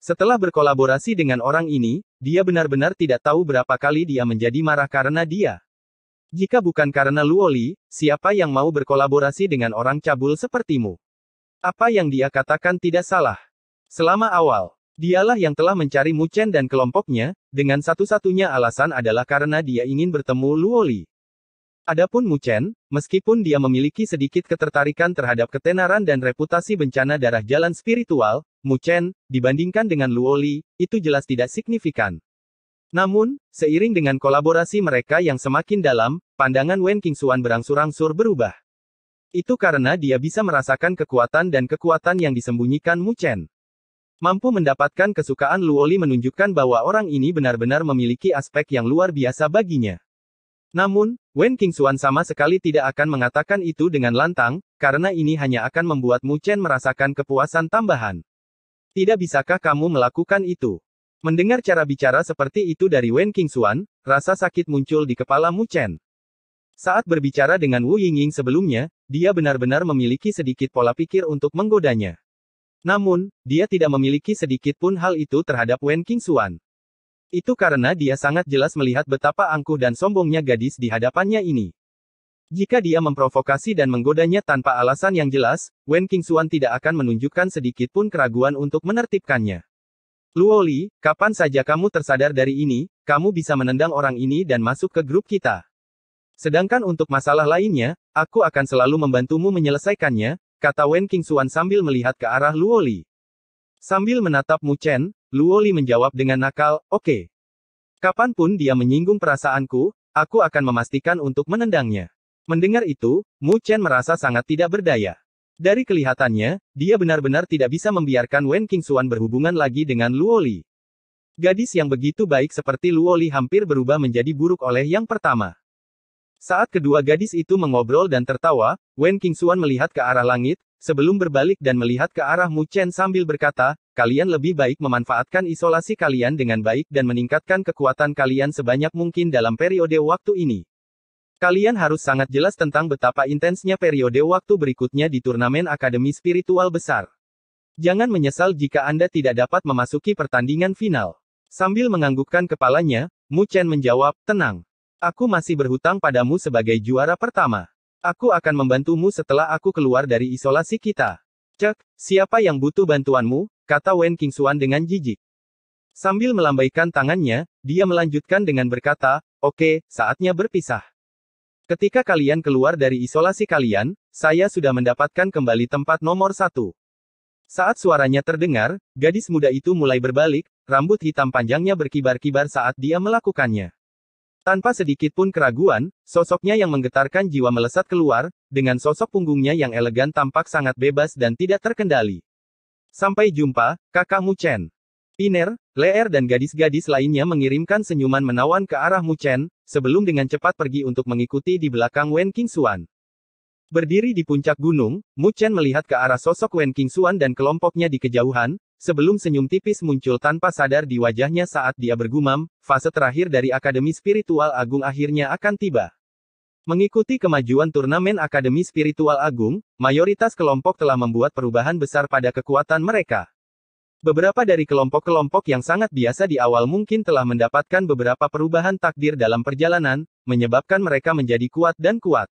Speaker 1: Setelah berkolaborasi dengan orang ini, dia benar-benar tidak tahu berapa kali dia menjadi marah karena dia. Jika bukan karena Luoli, siapa yang mau berkolaborasi dengan orang cabul sepertimu? Apa yang dia katakan tidak salah. Selama awal, dialah yang telah mencari Mu Chen dan kelompoknya, dengan satu-satunya alasan adalah karena dia ingin bertemu Luoli. Adapun Mu Chen, meskipun dia memiliki sedikit ketertarikan terhadap ketenaran dan reputasi bencana darah jalan spiritual, Mu Chen, dibandingkan dengan Luoli, itu jelas tidak signifikan. Namun, seiring dengan kolaborasi mereka yang semakin dalam, pandangan Wen Qingxuan berangsur-angsur berubah. Itu karena dia bisa merasakan kekuatan dan kekuatan yang disembunyikan Mu Chen. Mampu mendapatkan kesukaan Luoli menunjukkan bahwa orang ini benar-benar memiliki aspek yang luar biasa baginya. Namun, Wen Qingxuan sama sekali tidak akan mengatakan itu dengan lantang, karena ini hanya akan membuat Mu Chen merasakan kepuasan tambahan. Tidak bisakah kamu melakukan itu? Mendengar cara bicara seperti itu dari Wen Qingxuan, rasa sakit muncul di kepala Mu Chen. Saat berbicara dengan Wu Yingying sebelumnya, dia benar-benar memiliki sedikit pola pikir untuk menggodanya. Namun, dia tidak memiliki sedikit pun hal itu terhadap Wen Qingxuan. Itu karena dia sangat jelas melihat betapa angkuh dan sombongnya gadis di hadapannya ini. Jika dia memprovokasi dan menggodanya tanpa alasan yang jelas, Wen Qingxuan tidak akan menunjukkan sedikit pun keraguan untuk menertibkannya. Luoli, kapan saja kamu tersadar dari ini, kamu bisa menendang orang ini dan masuk ke grup kita. Sedangkan untuk masalah lainnya, aku akan selalu membantumu menyelesaikannya, kata Wen Qingxuan sambil melihat ke arah Luoli. Sambil menatap Mu Chen, Luoli menjawab dengan nakal, oke. Okay. Kapanpun dia menyinggung perasaanku, aku akan memastikan untuk menendangnya. Mendengar itu, Mu Chen merasa sangat tidak berdaya. Dari kelihatannya, dia benar-benar tidak bisa membiarkan Wen Qingxuan berhubungan lagi dengan Luoli. Gadis yang begitu baik seperti Luoli hampir berubah menjadi buruk oleh yang pertama. Saat kedua gadis itu mengobrol dan tertawa, Wen Qingxuan melihat ke arah langit, sebelum berbalik dan melihat ke arah Mu Chen sambil berkata, kalian lebih baik memanfaatkan isolasi kalian dengan baik dan meningkatkan kekuatan kalian sebanyak mungkin dalam periode waktu ini. Kalian harus sangat jelas tentang betapa intensnya periode waktu berikutnya di turnamen akademi spiritual besar. Jangan menyesal jika Anda tidak dapat memasuki pertandingan final. Sambil menganggukkan kepalanya, Mu Chen menjawab, tenang. Aku masih berhutang padamu sebagai juara pertama. Aku akan membantumu setelah aku keluar dari isolasi kita. Cek, siapa yang butuh bantuanmu, kata Wen Kingsuan dengan jijik. Sambil melambaikan tangannya, dia melanjutkan dengan berkata, oke, okay, saatnya berpisah. Ketika kalian keluar dari isolasi kalian, saya sudah mendapatkan kembali tempat nomor satu. Saat suaranya terdengar, gadis muda itu mulai berbalik, rambut hitam panjangnya berkibar-kibar saat dia melakukannya. Tanpa sedikit pun keraguan, sosoknya yang menggetarkan jiwa melesat keluar, dengan sosok punggungnya yang elegan tampak sangat bebas dan tidak terkendali. Sampai jumpa, kakakmu Chen. Piner. Leer dan gadis-gadis lainnya mengirimkan senyuman menawan ke arah Mu Chen, sebelum dengan cepat pergi untuk mengikuti di belakang Wen Qingxuan. Berdiri di puncak gunung, Mu Chen melihat ke arah sosok Wen Qingxuan dan kelompoknya di kejauhan, sebelum senyum tipis muncul tanpa sadar di wajahnya saat dia bergumam, fase terakhir dari Akademi Spiritual Agung akhirnya akan tiba. Mengikuti kemajuan turnamen Akademi Spiritual Agung, mayoritas kelompok telah membuat perubahan besar pada kekuatan mereka. Beberapa dari kelompok-kelompok yang sangat biasa di awal mungkin telah mendapatkan beberapa perubahan takdir dalam perjalanan, menyebabkan mereka menjadi kuat dan kuat.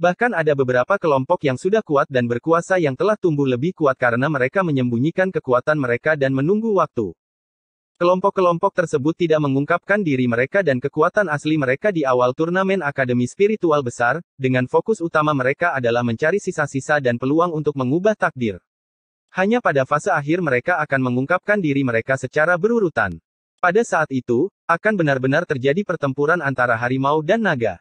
Speaker 1: Bahkan ada beberapa kelompok yang sudah kuat dan berkuasa yang telah tumbuh lebih kuat karena mereka menyembunyikan kekuatan mereka dan menunggu waktu. Kelompok-kelompok tersebut tidak mengungkapkan diri mereka dan kekuatan asli mereka di awal turnamen akademi spiritual besar, dengan fokus utama mereka adalah mencari sisa-sisa dan peluang untuk mengubah takdir. Hanya pada fase akhir mereka akan mengungkapkan diri mereka secara berurutan. Pada saat itu, akan benar-benar terjadi pertempuran antara harimau dan naga.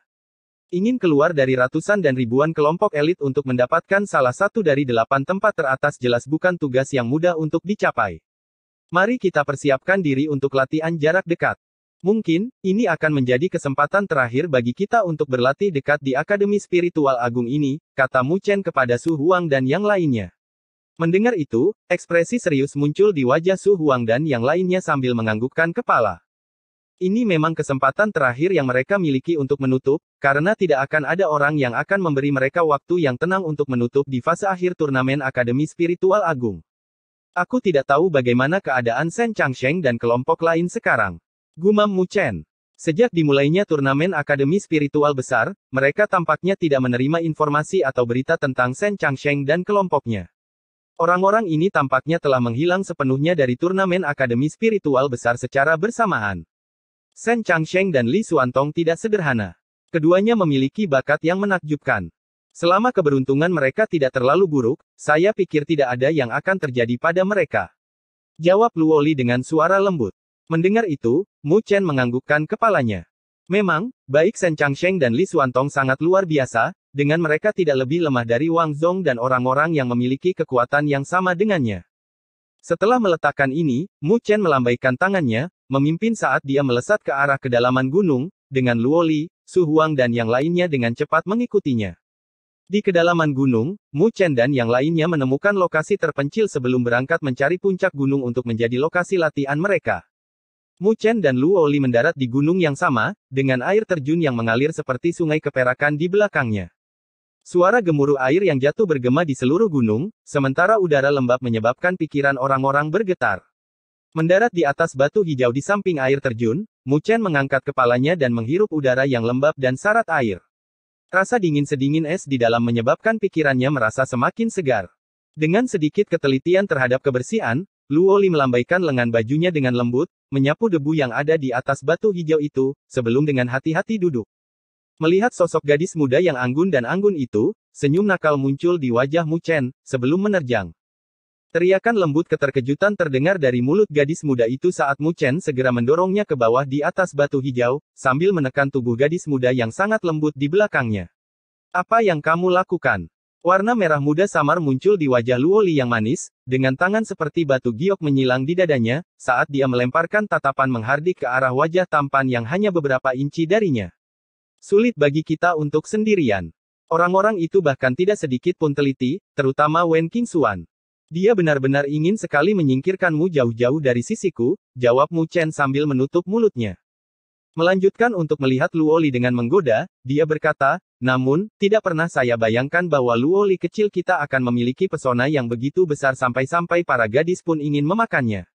Speaker 1: Ingin keluar dari ratusan dan ribuan kelompok elit untuk mendapatkan salah satu dari delapan tempat teratas jelas bukan tugas yang mudah untuk dicapai. Mari kita persiapkan diri untuk latihan jarak dekat. Mungkin, ini akan menjadi kesempatan terakhir bagi kita untuk berlatih dekat di Akademi Spiritual Agung ini, kata Mu Chen kepada Su Huang dan yang lainnya. Mendengar itu, ekspresi serius muncul di wajah Su Huang dan yang lainnya sambil menganggukkan kepala. Ini memang kesempatan terakhir yang mereka miliki untuk menutup, karena tidak akan ada orang yang akan memberi mereka waktu yang tenang untuk menutup di fase akhir turnamen Akademi Spiritual Agung. Aku tidak tahu bagaimana keadaan Shen Changsheng dan kelompok lain sekarang. Gumam Mu Chen. Sejak dimulainya turnamen Akademi Spiritual Besar, mereka tampaknya tidak menerima informasi atau berita tentang Shen Changsheng dan kelompoknya. Orang-orang ini tampaknya telah menghilang sepenuhnya dari turnamen akademi spiritual besar secara bersamaan. Shen Changsheng dan Li Xuantong tidak sederhana. Keduanya memiliki bakat yang menakjubkan. Selama keberuntungan mereka tidak terlalu buruk, saya pikir tidak ada yang akan terjadi pada mereka. Jawab Luoli dengan suara lembut. Mendengar itu, Mu Chen menganggukkan kepalanya. Memang, baik Shen Changsheng dan Li Xuantong sangat luar biasa, dengan mereka tidak lebih lemah dari Wang Zhong dan orang-orang yang memiliki kekuatan yang sama dengannya. Setelah meletakkan ini, Mu Chen melambaikan tangannya, memimpin saat dia melesat ke arah kedalaman gunung, dengan Luo Li, Su Huang dan yang lainnya dengan cepat mengikutinya. Di kedalaman gunung, Mu Chen dan yang lainnya menemukan lokasi terpencil sebelum berangkat mencari puncak gunung untuk menjadi lokasi latihan mereka. Mu Chen dan Luo Li mendarat di gunung yang sama, dengan air terjun yang mengalir seperti sungai keperakan di belakangnya. Suara gemuruh air yang jatuh bergema di seluruh gunung, sementara udara lembab menyebabkan pikiran orang-orang bergetar. Mendarat di atas batu hijau di samping air terjun, Muchen mengangkat kepalanya dan menghirup udara yang lembab dan sarat air. Rasa dingin sedingin es di dalam menyebabkan pikirannya merasa semakin segar. Dengan sedikit ketelitian terhadap kebersihan, Luo Luoli melambaikan lengan bajunya dengan lembut, menyapu debu yang ada di atas batu hijau itu, sebelum dengan hati-hati duduk. Melihat sosok gadis muda yang anggun dan anggun itu, senyum nakal muncul di wajah Mu Chen, sebelum menerjang. Teriakan lembut keterkejutan terdengar dari mulut gadis muda itu saat Mu Chen segera mendorongnya ke bawah di atas batu hijau, sambil menekan tubuh gadis muda yang sangat lembut di belakangnya. Apa yang kamu lakukan? Warna merah muda samar muncul di wajah Luoli yang manis, dengan tangan seperti batu giok menyilang di dadanya, saat dia melemparkan tatapan menghardik ke arah wajah tampan yang hanya beberapa inci darinya. Sulit bagi kita untuk sendirian. Orang-orang itu bahkan tidak sedikit pun teliti, terutama Wen Suan. Dia benar-benar ingin sekali menyingkirkanmu jauh-jauh dari sisiku, jawab Mu Chen sambil menutup mulutnya. Melanjutkan untuk melihat Luoli dengan menggoda, dia berkata, namun, tidak pernah saya bayangkan bahwa Luoli kecil kita akan memiliki pesona yang begitu besar sampai-sampai para gadis pun ingin memakannya.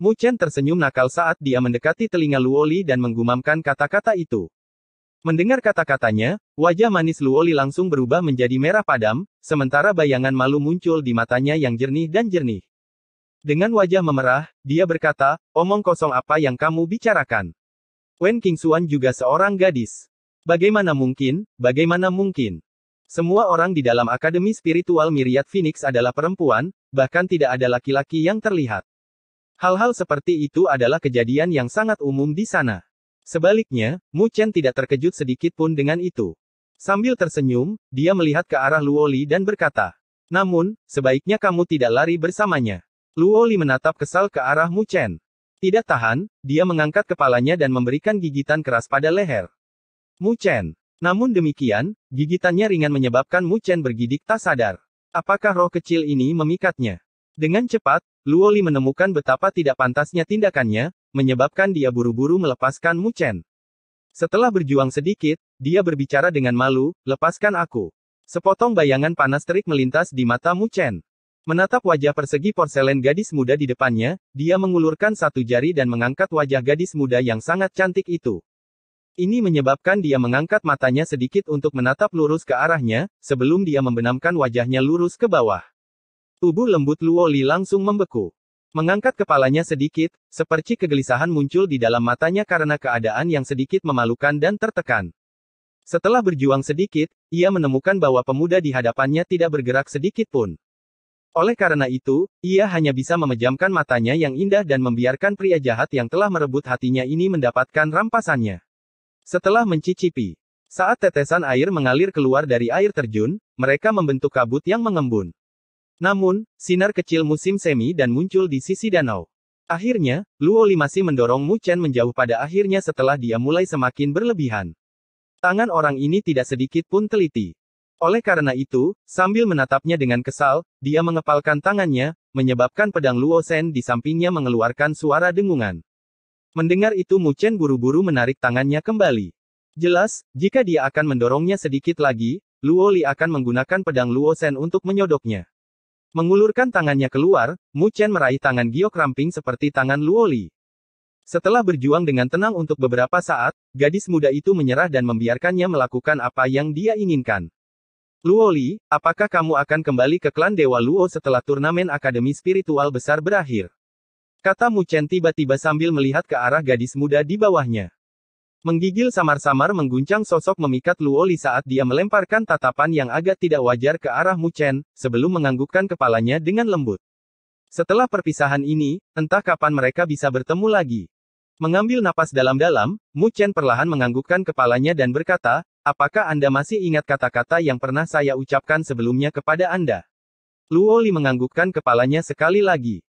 Speaker 1: Mu Chen tersenyum nakal saat dia mendekati telinga Luoli dan menggumamkan kata-kata itu. Mendengar kata-katanya, wajah manis Luoli langsung berubah menjadi merah padam, sementara bayangan malu muncul di matanya yang jernih dan jernih. Dengan wajah memerah, dia berkata, omong kosong apa yang kamu bicarakan. Wen Kingsuan juga seorang gadis. Bagaimana mungkin, bagaimana mungkin. Semua orang di dalam Akademi Spiritual Miriat Phoenix adalah perempuan, bahkan tidak ada laki-laki yang terlihat. Hal-hal seperti itu adalah kejadian yang sangat umum di sana. Sebaliknya, Mu Chen tidak terkejut sedikit pun dengan itu. Sambil tersenyum, dia melihat ke arah Luoli dan berkata, Namun, sebaiknya kamu tidak lari bersamanya. Luoli menatap kesal ke arah Mu Chen. Tidak tahan, dia mengangkat kepalanya dan memberikan gigitan keras pada leher. Mu Chen. Namun demikian, gigitannya ringan menyebabkan Mu Chen bergidik tak sadar. Apakah roh kecil ini memikatnya? Dengan cepat, Luoli menemukan betapa tidak pantasnya tindakannya, menyebabkan dia buru-buru melepaskan Mu Chen. Setelah berjuang sedikit, dia berbicara dengan malu, lepaskan aku. Sepotong bayangan panas terik melintas di mata Mu Chen. Menatap wajah persegi porselen gadis muda di depannya, dia mengulurkan satu jari dan mengangkat wajah gadis muda yang sangat cantik itu. Ini menyebabkan dia mengangkat matanya sedikit untuk menatap lurus ke arahnya, sebelum dia membenamkan wajahnya lurus ke bawah. Tubuh lembut Luo langsung membeku. Mengangkat kepalanya sedikit, seperti kegelisahan muncul di dalam matanya karena keadaan yang sedikit memalukan dan tertekan. Setelah berjuang sedikit, ia menemukan bahwa pemuda di hadapannya tidak bergerak sedikit pun. Oleh karena itu, ia hanya bisa memejamkan matanya yang indah dan membiarkan pria jahat yang telah merebut hatinya ini mendapatkan rampasannya. Setelah mencicipi, saat tetesan air mengalir keluar dari air terjun, mereka membentuk kabut yang mengembun. Namun, sinar kecil musim semi dan muncul di sisi danau. Akhirnya, Luo masih mendorong Mu Chen menjauh pada akhirnya setelah dia mulai semakin berlebihan. Tangan orang ini tidak sedikit pun teliti. Oleh karena itu, sambil menatapnya dengan kesal, dia mengepalkan tangannya, menyebabkan pedang Luo Shen di sampingnya mengeluarkan suara dengungan. Mendengar itu Mu Chen buru-buru menarik tangannya kembali. Jelas, jika dia akan mendorongnya sedikit lagi, Luo Li akan menggunakan pedang Luo Shen untuk menyodoknya. Mengulurkan tangannya keluar, Mu Chen meraih tangan Giok Ramping seperti tangan Luoli. Setelah berjuang dengan tenang untuk beberapa saat, gadis muda itu menyerah dan membiarkannya melakukan apa yang dia inginkan. Luoli, apakah kamu akan kembali ke klan Dewa Luo setelah turnamen Akademi Spiritual Besar berakhir? Kata Mu Chen tiba-tiba sambil melihat ke arah gadis muda di bawahnya. Menggigil samar-samar mengguncang sosok memikat Luoli saat dia melemparkan tatapan yang agak tidak wajar ke arah Mu Chen, sebelum menganggukkan kepalanya dengan lembut. Setelah perpisahan ini, entah kapan mereka bisa bertemu lagi. Mengambil napas dalam-dalam, Mu Chen perlahan menganggukkan kepalanya dan berkata, Apakah Anda masih ingat kata-kata yang pernah saya ucapkan sebelumnya kepada Anda? Luoli menganggukkan kepalanya sekali lagi.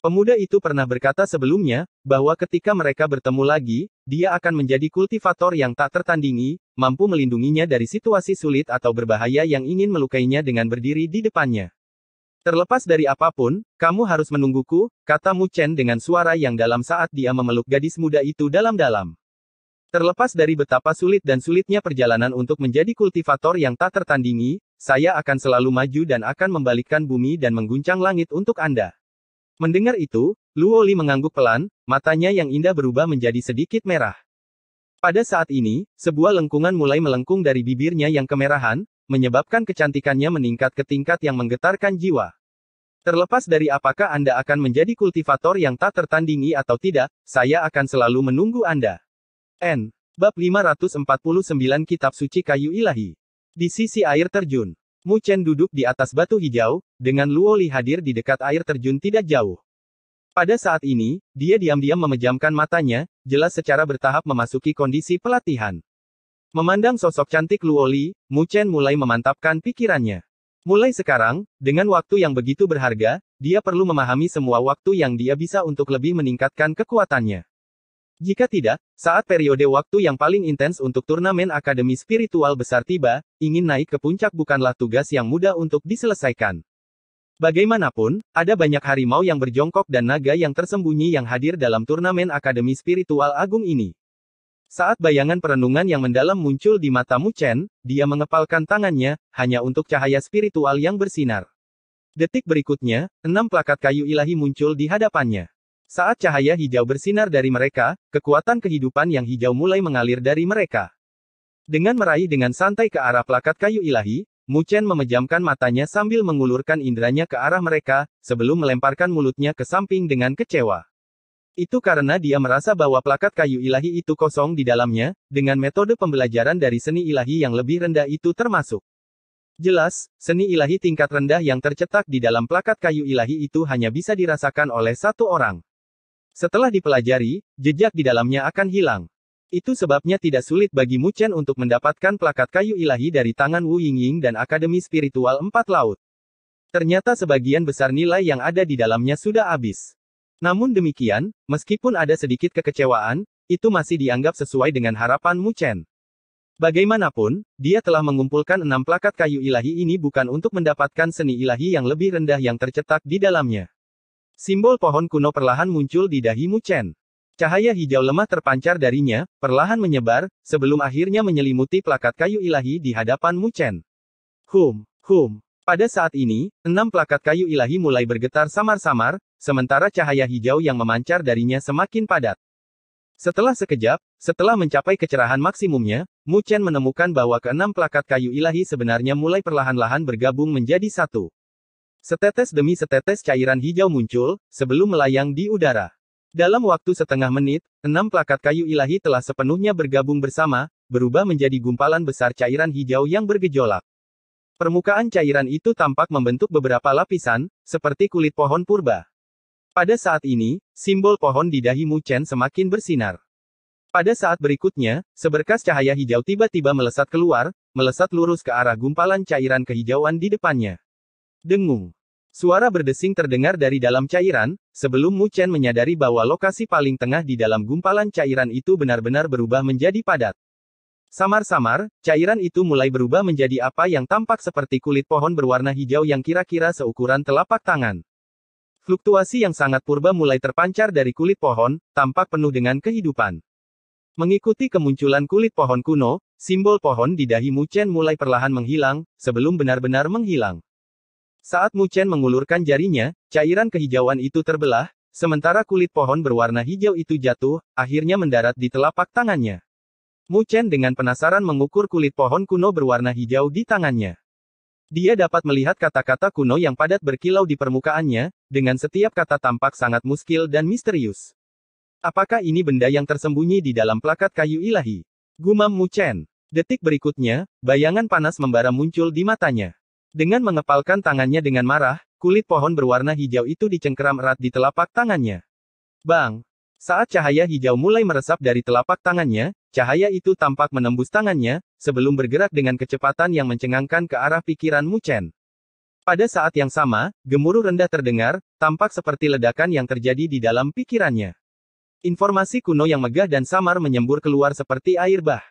Speaker 1: Pemuda itu pernah berkata sebelumnya, bahwa ketika mereka bertemu lagi, dia akan menjadi kultivator yang tak tertandingi, mampu melindunginya dari situasi sulit atau berbahaya yang ingin melukainya dengan berdiri di depannya. Terlepas dari apapun, kamu harus menungguku, kata Mu Chen dengan suara yang dalam saat dia memeluk gadis muda itu dalam-dalam. Terlepas dari betapa sulit dan sulitnya perjalanan untuk menjadi kultivator yang tak tertandingi, saya akan selalu maju dan akan membalikkan bumi dan mengguncang langit untuk Anda. Mendengar itu, Luo Li mengangguk pelan, matanya yang indah berubah menjadi sedikit merah. Pada saat ini, sebuah lengkungan mulai melengkung dari bibirnya yang kemerahan, menyebabkan kecantikannya meningkat ke tingkat yang menggetarkan jiwa. Terlepas dari apakah Anda akan menjadi kultivator yang tak tertandingi atau tidak, saya akan selalu menunggu Anda. N. Bab 549 Kitab Suci Kayu Ilahi. Di sisi air terjun. Mu Chen duduk di atas batu hijau, dengan Luo Li hadir di dekat air terjun tidak jauh. Pada saat ini, dia diam-diam memejamkan matanya, jelas secara bertahap memasuki kondisi pelatihan. Memandang sosok cantik Luo Li, Mu Chen mulai memantapkan pikirannya. Mulai sekarang, dengan waktu yang begitu berharga, dia perlu memahami semua waktu yang dia bisa untuk lebih meningkatkan kekuatannya. Jika tidak, saat periode waktu yang paling intens untuk turnamen akademi spiritual besar tiba, ingin naik ke puncak bukanlah tugas yang mudah untuk diselesaikan. Bagaimanapun, ada banyak harimau yang berjongkok dan naga yang tersembunyi yang hadir dalam turnamen akademi spiritual agung ini. Saat bayangan perenungan yang mendalam muncul di mata Mu Chen, dia mengepalkan tangannya, hanya untuk cahaya spiritual yang bersinar. Detik berikutnya, enam plakat kayu ilahi muncul di hadapannya. Saat cahaya hijau bersinar dari mereka, kekuatan kehidupan yang hijau mulai mengalir dari mereka. Dengan meraih dengan santai ke arah plakat kayu ilahi, Muchen memejamkan matanya sambil mengulurkan indranya ke arah mereka, sebelum melemparkan mulutnya ke samping dengan kecewa. Itu karena dia merasa bahwa plakat kayu ilahi itu kosong di dalamnya, dengan metode pembelajaran dari seni ilahi yang lebih rendah itu termasuk. Jelas, seni ilahi tingkat rendah yang tercetak di dalam plakat kayu ilahi itu hanya bisa dirasakan oleh satu orang. Setelah dipelajari, jejak di dalamnya akan hilang. Itu sebabnya tidak sulit bagi Mu Chen untuk mendapatkan plakat kayu ilahi dari tangan Wu Yingying dan Akademi Spiritual Empat Laut. Ternyata sebagian besar nilai yang ada di dalamnya sudah habis. Namun demikian, meskipun ada sedikit kekecewaan, itu masih dianggap sesuai dengan harapan Mu Chen. Bagaimanapun, dia telah mengumpulkan enam plakat kayu ilahi ini bukan untuk mendapatkan seni ilahi yang lebih rendah yang tercetak di dalamnya. Simbol pohon kuno perlahan muncul di dahi Chen. Cahaya hijau lemah terpancar darinya, perlahan menyebar, sebelum akhirnya menyelimuti plakat kayu ilahi di hadapan Mu Chen. Hum, hum. Pada saat ini, enam plakat kayu ilahi mulai bergetar samar-samar, sementara cahaya hijau yang memancar darinya semakin padat. Setelah sekejap, setelah mencapai kecerahan maksimumnya, Mu Chen menemukan bahwa keenam plakat kayu ilahi sebenarnya mulai perlahan-lahan bergabung menjadi satu. Setetes demi setetes cairan hijau muncul, sebelum melayang di udara. Dalam waktu setengah menit, enam plakat kayu ilahi telah sepenuhnya bergabung bersama, berubah menjadi gumpalan besar cairan hijau yang bergejolak. Permukaan cairan itu tampak membentuk beberapa lapisan, seperti kulit pohon purba. Pada saat ini, simbol pohon di dahi Mu Chen semakin bersinar. Pada saat berikutnya, seberkas cahaya hijau tiba-tiba melesat keluar, melesat lurus ke arah gumpalan cairan kehijauan di depannya. Dengung. Suara berdesing terdengar dari dalam cairan, sebelum Mu Chen menyadari bahwa lokasi paling tengah di dalam gumpalan cairan itu benar-benar berubah menjadi padat. Samar-samar, cairan itu mulai berubah menjadi apa yang tampak seperti kulit pohon berwarna hijau yang kira-kira seukuran telapak tangan. Fluktuasi yang sangat purba mulai terpancar dari kulit pohon, tampak penuh dengan kehidupan. Mengikuti kemunculan kulit pohon kuno, simbol pohon di dahi Mu Chen mulai perlahan menghilang, sebelum benar-benar menghilang. Saat Mu Chen mengulurkan jarinya, cairan kehijauan itu terbelah, sementara kulit pohon berwarna hijau itu jatuh, akhirnya mendarat di telapak tangannya. Mu Chen dengan penasaran mengukur kulit pohon kuno berwarna hijau di tangannya. Dia dapat melihat kata-kata kuno yang padat berkilau di permukaannya, dengan setiap kata tampak sangat muskil dan misterius. Apakah ini benda yang tersembunyi di dalam plakat kayu ilahi? Gumam Mu Chen. Detik berikutnya, bayangan panas membara muncul di matanya. Dengan mengepalkan tangannya dengan marah, kulit pohon berwarna hijau itu dicengkeram erat di telapak tangannya. Bang! Saat cahaya hijau mulai meresap dari telapak tangannya, cahaya itu tampak menembus tangannya, sebelum bergerak dengan kecepatan yang mencengangkan ke arah pikiran Muchen. Pada saat yang sama, gemuruh rendah terdengar, tampak seperti ledakan yang terjadi di dalam pikirannya. Informasi kuno yang megah dan samar menyembur keluar seperti air bah.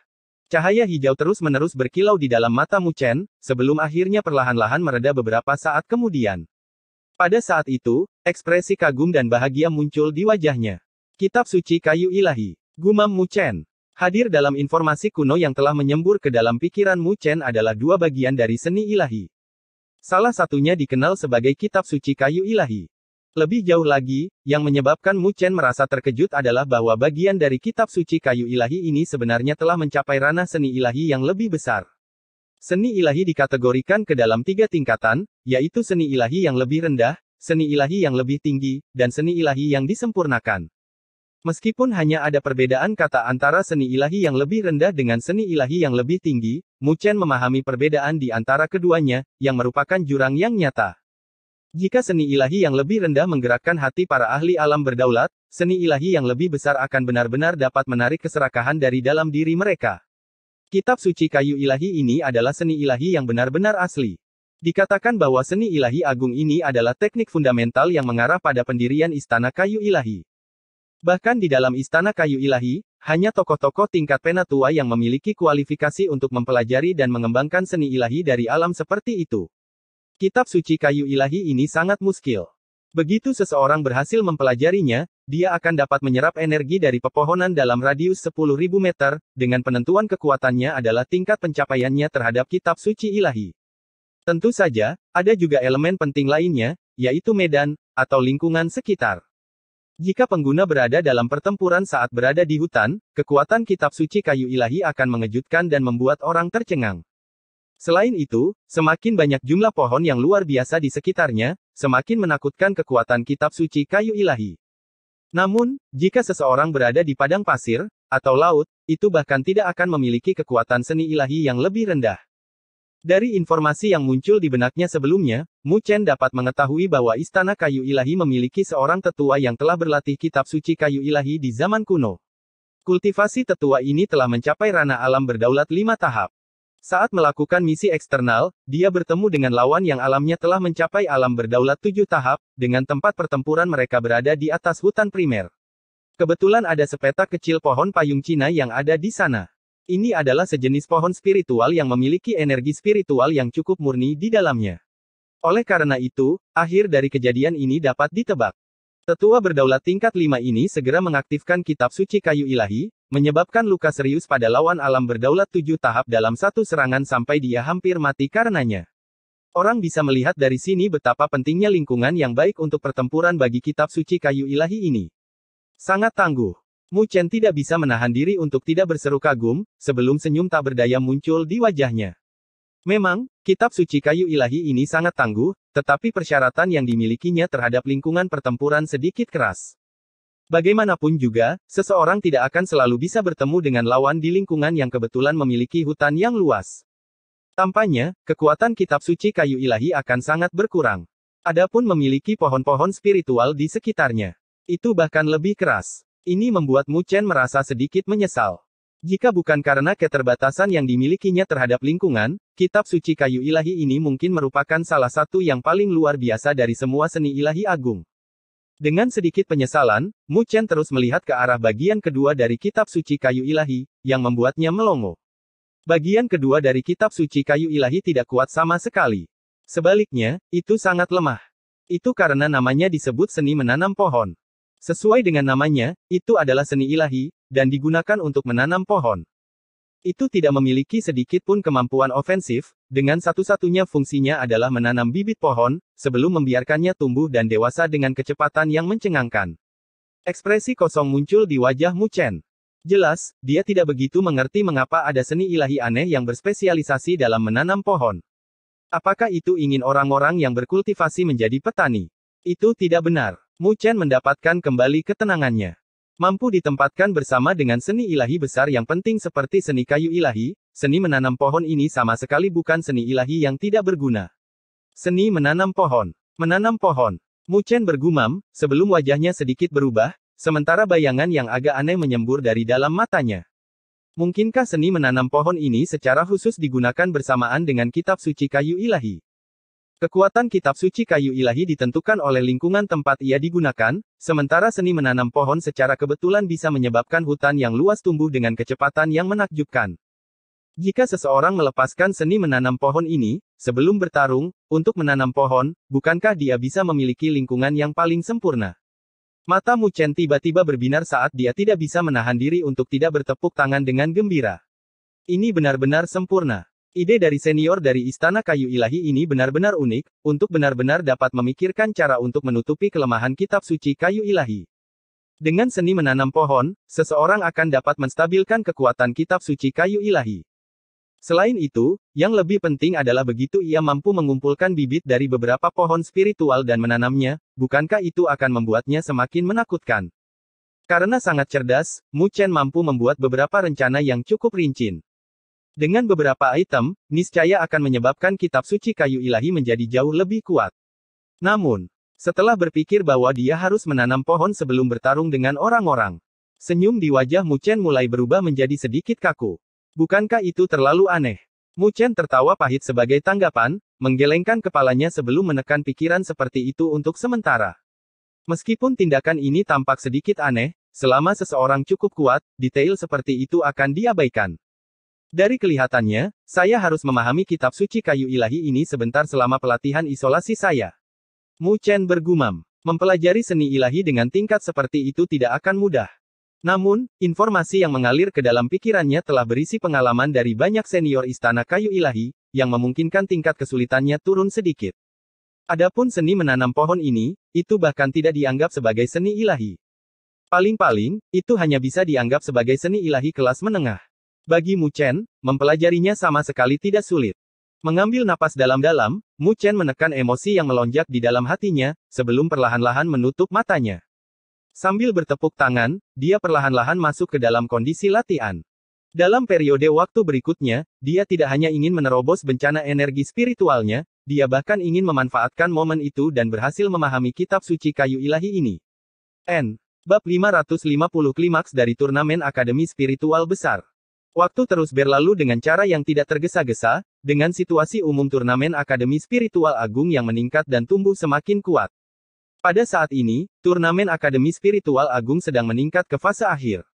Speaker 1: Cahaya hijau terus-menerus berkilau di dalam mata Mu Chen, sebelum akhirnya perlahan-lahan mereda beberapa saat kemudian. Pada saat itu, ekspresi kagum dan bahagia muncul di wajahnya. Kitab suci kayu ilahi, gumam Mu Chen. Hadir dalam informasi kuno yang telah menyembur ke dalam pikiran Mu Chen adalah dua bagian dari seni ilahi. Salah satunya dikenal sebagai kitab suci kayu ilahi. Lebih jauh lagi, yang menyebabkan Mu Chen merasa terkejut adalah bahwa bagian dari kitab suci kayu ilahi ini sebenarnya telah mencapai ranah seni ilahi yang lebih besar. Seni ilahi dikategorikan ke dalam tiga tingkatan, yaitu seni ilahi yang lebih rendah, seni ilahi yang lebih tinggi, dan seni ilahi yang disempurnakan. Meskipun hanya ada perbedaan kata antara seni ilahi yang lebih rendah dengan seni ilahi yang lebih tinggi, Mu Chen memahami perbedaan di antara keduanya, yang merupakan jurang yang nyata. Jika seni ilahi yang lebih rendah menggerakkan hati para ahli alam berdaulat, seni ilahi yang lebih besar akan benar-benar dapat menarik keserakahan dari dalam diri mereka. Kitab suci kayu ilahi ini adalah seni ilahi yang benar-benar asli. Dikatakan bahwa seni ilahi agung ini adalah teknik fundamental yang mengarah pada pendirian istana kayu ilahi. Bahkan di dalam istana kayu ilahi, hanya tokoh-tokoh tingkat penatua yang memiliki kualifikasi untuk mempelajari dan mengembangkan seni ilahi dari alam seperti itu. Kitab suci kayu ilahi ini sangat muskil. Begitu seseorang berhasil mempelajarinya, dia akan dapat menyerap energi dari pepohonan dalam radius 10.000 meter, dengan penentuan kekuatannya adalah tingkat pencapaiannya terhadap kitab suci ilahi. Tentu saja, ada juga elemen penting lainnya, yaitu medan, atau lingkungan sekitar. Jika pengguna berada dalam pertempuran saat berada di hutan, kekuatan kitab suci kayu ilahi akan mengejutkan dan membuat orang tercengang. Selain itu, semakin banyak jumlah pohon yang luar biasa di sekitarnya, semakin menakutkan kekuatan kitab suci kayu ilahi. Namun, jika seseorang berada di padang pasir atau laut, itu bahkan tidak akan memiliki kekuatan seni ilahi yang lebih rendah. Dari informasi yang muncul di benaknya sebelumnya, Mu Chen dapat mengetahui bahwa Istana Kayu Ilahi memiliki seorang tetua yang telah berlatih kitab suci kayu ilahi di zaman kuno. Kultivasi tetua ini telah mencapai ranah alam berdaulat lima tahap. Saat melakukan misi eksternal, dia bertemu dengan lawan yang alamnya telah mencapai alam berdaulat tujuh tahap, dengan tempat pertempuran mereka berada di atas hutan primer. Kebetulan ada sepetak kecil pohon payung Cina yang ada di sana. Ini adalah sejenis pohon spiritual yang memiliki energi spiritual yang cukup murni di dalamnya. Oleh karena itu, akhir dari kejadian ini dapat ditebak. Tetua berdaulat tingkat 5 ini segera mengaktifkan kitab suci kayu ilahi, menyebabkan luka serius pada lawan alam berdaulat tujuh tahap dalam satu serangan sampai dia hampir mati karenanya. Orang bisa melihat dari sini betapa pentingnya lingkungan yang baik untuk pertempuran bagi kitab suci kayu ilahi ini. Sangat tangguh. Mu Chen tidak bisa menahan diri untuk tidak berseru kagum, sebelum senyum tak berdaya muncul di wajahnya. Memang, kitab suci kayu ilahi ini sangat tangguh, tetapi persyaratan yang dimilikinya terhadap lingkungan pertempuran sedikit keras. Bagaimanapun juga, seseorang tidak akan selalu bisa bertemu dengan lawan di lingkungan yang kebetulan memiliki hutan yang luas. Tampaknya, kekuatan kitab suci kayu ilahi akan sangat berkurang. Adapun memiliki pohon-pohon spiritual di sekitarnya. Itu bahkan lebih keras. Ini membuat Mu Chen merasa sedikit menyesal. Jika bukan karena keterbatasan yang dimilikinya terhadap lingkungan, kitab suci kayu ilahi ini mungkin merupakan salah satu yang paling luar biasa dari semua seni ilahi agung. Dengan sedikit penyesalan, Mu Chen terus melihat ke arah bagian kedua dari kitab suci kayu ilahi, yang membuatnya melongo. Bagian kedua dari kitab suci kayu ilahi tidak kuat sama sekali. Sebaliknya, itu sangat lemah. Itu karena namanya disebut seni menanam pohon. Sesuai dengan namanya, itu adalah seni ilahi, dan digunakan untuk menanam pohon. Itu tidak memiliki sedikit pun kemampuan ofensif, dengan satu-satunya fungsinya adalah menanam bibit pohon, sebelum membiarkannya tumbuh dan dewasa dengan kecepatan yang mencengangkan. Ekspresi kosong muncul di wajah Mu Chen. Jelas, dia tidak begitu mengerti mengapa ada seni ilahi aneh yang berspesialisasi dalam menanam pohon. Apakah itu ingin orang-orang yang berkultivasi menjadi petani? Itu tidak benar. Mu Chen mendapatkan kembali ketenangannya. Mampu ditempatkan bersama dengan seni ilahi besar yang penting seperti seni kayu ilahi, seni menanam pohon ini sama sekali bukan seni ilahi yang tidak berguna. Seni menanam pohon. Menanam pohon. Mu Chen bergumam, sebelum wajahnya sedikit berubah, sementara bayangan yang agak aneh menyembur dari dalam matanya. Mungkinkah seni menanam pohon ini secara khusus digunakan bersamaan dengan kitab suci kayu ilahi? Kekuatan kitab suci kayu ilahi ditentukan oleh lingkungan tempat ia digunakan, sementara seni menanam pohon secara kebetulan bisa menyebabkan hutan yang luas tumbuh dengan kecepatan yang menakjubkan. Jika seseorang melepaskan seni menanam pohon ini, sebelum bertarung, untuk menanam pohon, bukankah dia bisa memiliki lingkungan yang paling sempurna? Mata Mu Chen tiba-tiba berbinar saat dia tidak bisa menahan diri untuk tidak bertepuk tangan dengan gembira. Ini benar-benar sempurna. Ide dari senior dari Istana Kayu Ilahi ini benar-benar unik, untuk benar-benar dapat memikirkan cara untuk menutupi kelemahan kitab suci kayu ilahi. Dengan seni menanam pohon, seseorang akan dapat menstabilkan kekuatan kitab suci kayu ilahi. Selain itu, yang lebih penting adalah begitu ia mampu mengumpulkan bibit dari beberapa pohon spiritual dan menanamnya, bukankah itu akan membuatnya semakin menakutkan? Karena sangat cerdas, Mu Chen mampu membuat beberapa rencana yang cukup rincin. Dengan beberapa item, niscaya akan menyebabkan kitab suci kayu ilahi menjadi jauh lebih kuat. Namun, setelah berpikir bahwa dia harus menanam pohon sebelum bertarung dengan orang-orang, senyum di wajah Mucen mulai berubah menjadi sedikit kaku. Bukankah itu terlalu aneh? Mucen tertawa pahit sebagai tanggapan, menggelengkan kepalanya sebelum menekan pikiran seperti itu untuk sementara. Meskipun tindakan ini tampak sedikit aneh, selama seseorang cukup kuat, detail seperti itu akan diabaikan. Dari kelihatannya, saya harus memahami kitab suci kayu ilahi ini sebentar selama pelatihan isolasi saya. Mu Chen bergumam, mempelajari seni ilahi dengan tingkat seperti itu tidak akan mudah. Namun, informasi yang mengalir ke dalam pikirannya telah berisi pengalaman dari banyak senior istana kayu ilahi, yang memungkinkan tingkat kesulitannya turun sedikit. Adapun seni menanam pohon ini, itu bahkan tidak dianggap sebagai seni ilahi. Paling-paling, itu hanya bisa dianggap sebagai seni ilahi kelas menengah. Bagi Mu Chen, mempelajarinya sama sekali tidak sulit. Mengambil napas dalam-dalam, Mu Chen menekan emosi yang melonjak di dalam hatinya, sebelum perlahan-lahan menutup matanya. Sambil bertepuk tangan, dia perlahan-lahan masuk ke dalam kondisi latihan. Dalam periode waktu berikutnya, dia tidak hanya ingin menerobos bencana energi spiritualnya, dia bahkan ingin memanfaatkan momen itu dan berhasil memahami kitab suci kayu ilahi ini. N. Bab 550 Klimaks dari Turnamen Akademi Spiritual Besar Waktu terus berlalu dengan cara yang tidak tergesa-gesa, dengan situasi umum turnamen Akademi Spiritual Agung yang meningkat dan tumbuh semakin kuat. Pada saat ini, turnamen Akademi Spiritual Agung sedang meningkat ke fase akhir.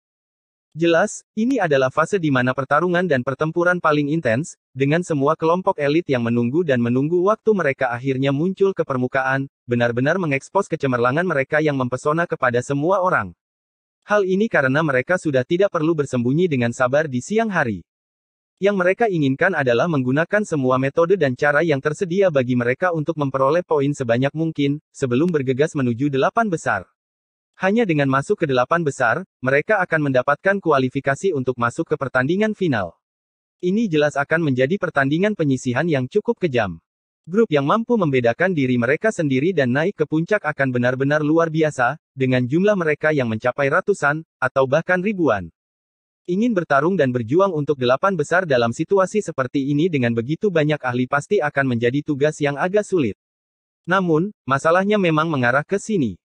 Speaker 1: Jelas, ini adalah fase di mana pertarungan dan pertempuran paling intens, dengan semua kelompok elit yang menunggu dan menunggu waktu mereka akhirnya muncul ke permukaan, benar-benar mengekspos kecemerlangan mereka yang mempesona kepada semua orang. Hal ini karena mereka sudah tidak perlu bersembunyi dengan sabar di siang hari. Yang mereka inginkan adalah menggunakan semua metode dan cara yang tersedia bagi mereka untuk memperoleh poin sebanyak mungkin, sebelum bergegas menuju delapan besar. Hanya dengan masuk ke delapan besar, mereka akan mendapatkan kualifikasi untuk masuk ke pertandingan final. Ini jelas akan menjadi pertandingan penyisihan yang cukup kejam. Grup yang mampu membedakan diri mereka sendiri dan naik ke puncak akan benar-benar luar biasa, dengan jumlah mereka yang mencapai ratusan, atau bahkan ribuan. Ingin bertarung dan berjuang untuk delapan besar dalam situasi seperti ini dengan begitu banyak ahli pasti akan menjadi tugas yang agak sulit. Namun, masalahnya memang mengarah ke sini.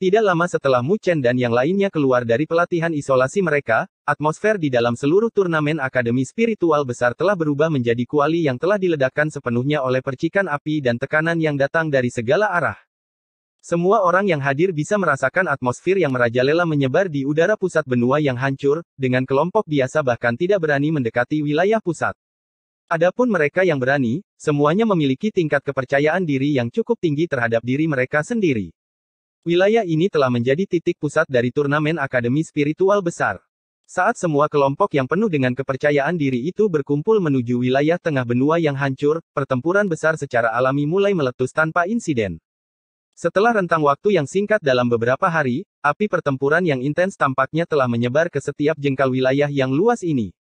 Speaker 1: Tidak lama setelah Mu Chen dan yang lainnya keluar dari pelatihan isolasi mereka, atmosfer di dalam seluruh turnamen akademi spiritual besar telah berubah menjadi kuali yang telah diledakkan sepenuhnya oleh percikan api dan tekanan yang datang dari segala arah. Semua orang yang hadir bisa merasakan atmosfer yang merajalela menyebar di udara pusat benua yang hancur, dengan kelompok biasa bahkan tidak berani mendekati wilayah pusat. Adapun mereka yang berani, semuanya memiliki tingkat kepercayaan diri yang cukup tinggi terhadap diri mereka sendiri. Wilayah ini telah menjadi titik pusat dari turnamen akademi spiritual besar. Saat semua kelompok yang penuh dengan kepercayaan diri itu berkumpul menuju wilayah tengah benua yang hancur, pertempuran besar secara alami mulai meletus tanpa insiden. Setelah rentang waktu yang singkat dalam beberapa hari, api pertempuran yang intens tampaknya telah menyebar ke setiap jengkal wilayah yang luas ini.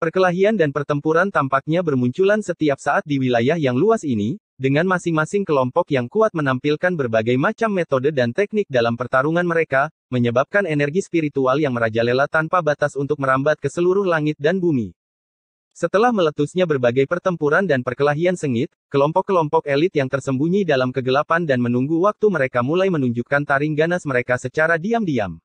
Speaker 1: Perkelahian dan pertempuran tampaknya bermunculan setiap saat di wilayah yang luas ini, dengan masing-masing kelompok yang kuat menampilkan berbagai macam metode dan teknik dalam pertarungan mereka, menyebabkan energi spiritual yang merajalela tanpa batas untuk merambat ke seluruh langit dan bumi. Setelah meletusnya berbagai pertempuran dan perkelahian sengit, kelompok-kelompok elit yang tersembunyi dalam kegelapan dan menunggu waktu mereka mulai menunjukkan taring ganas mereka secara diam-diam.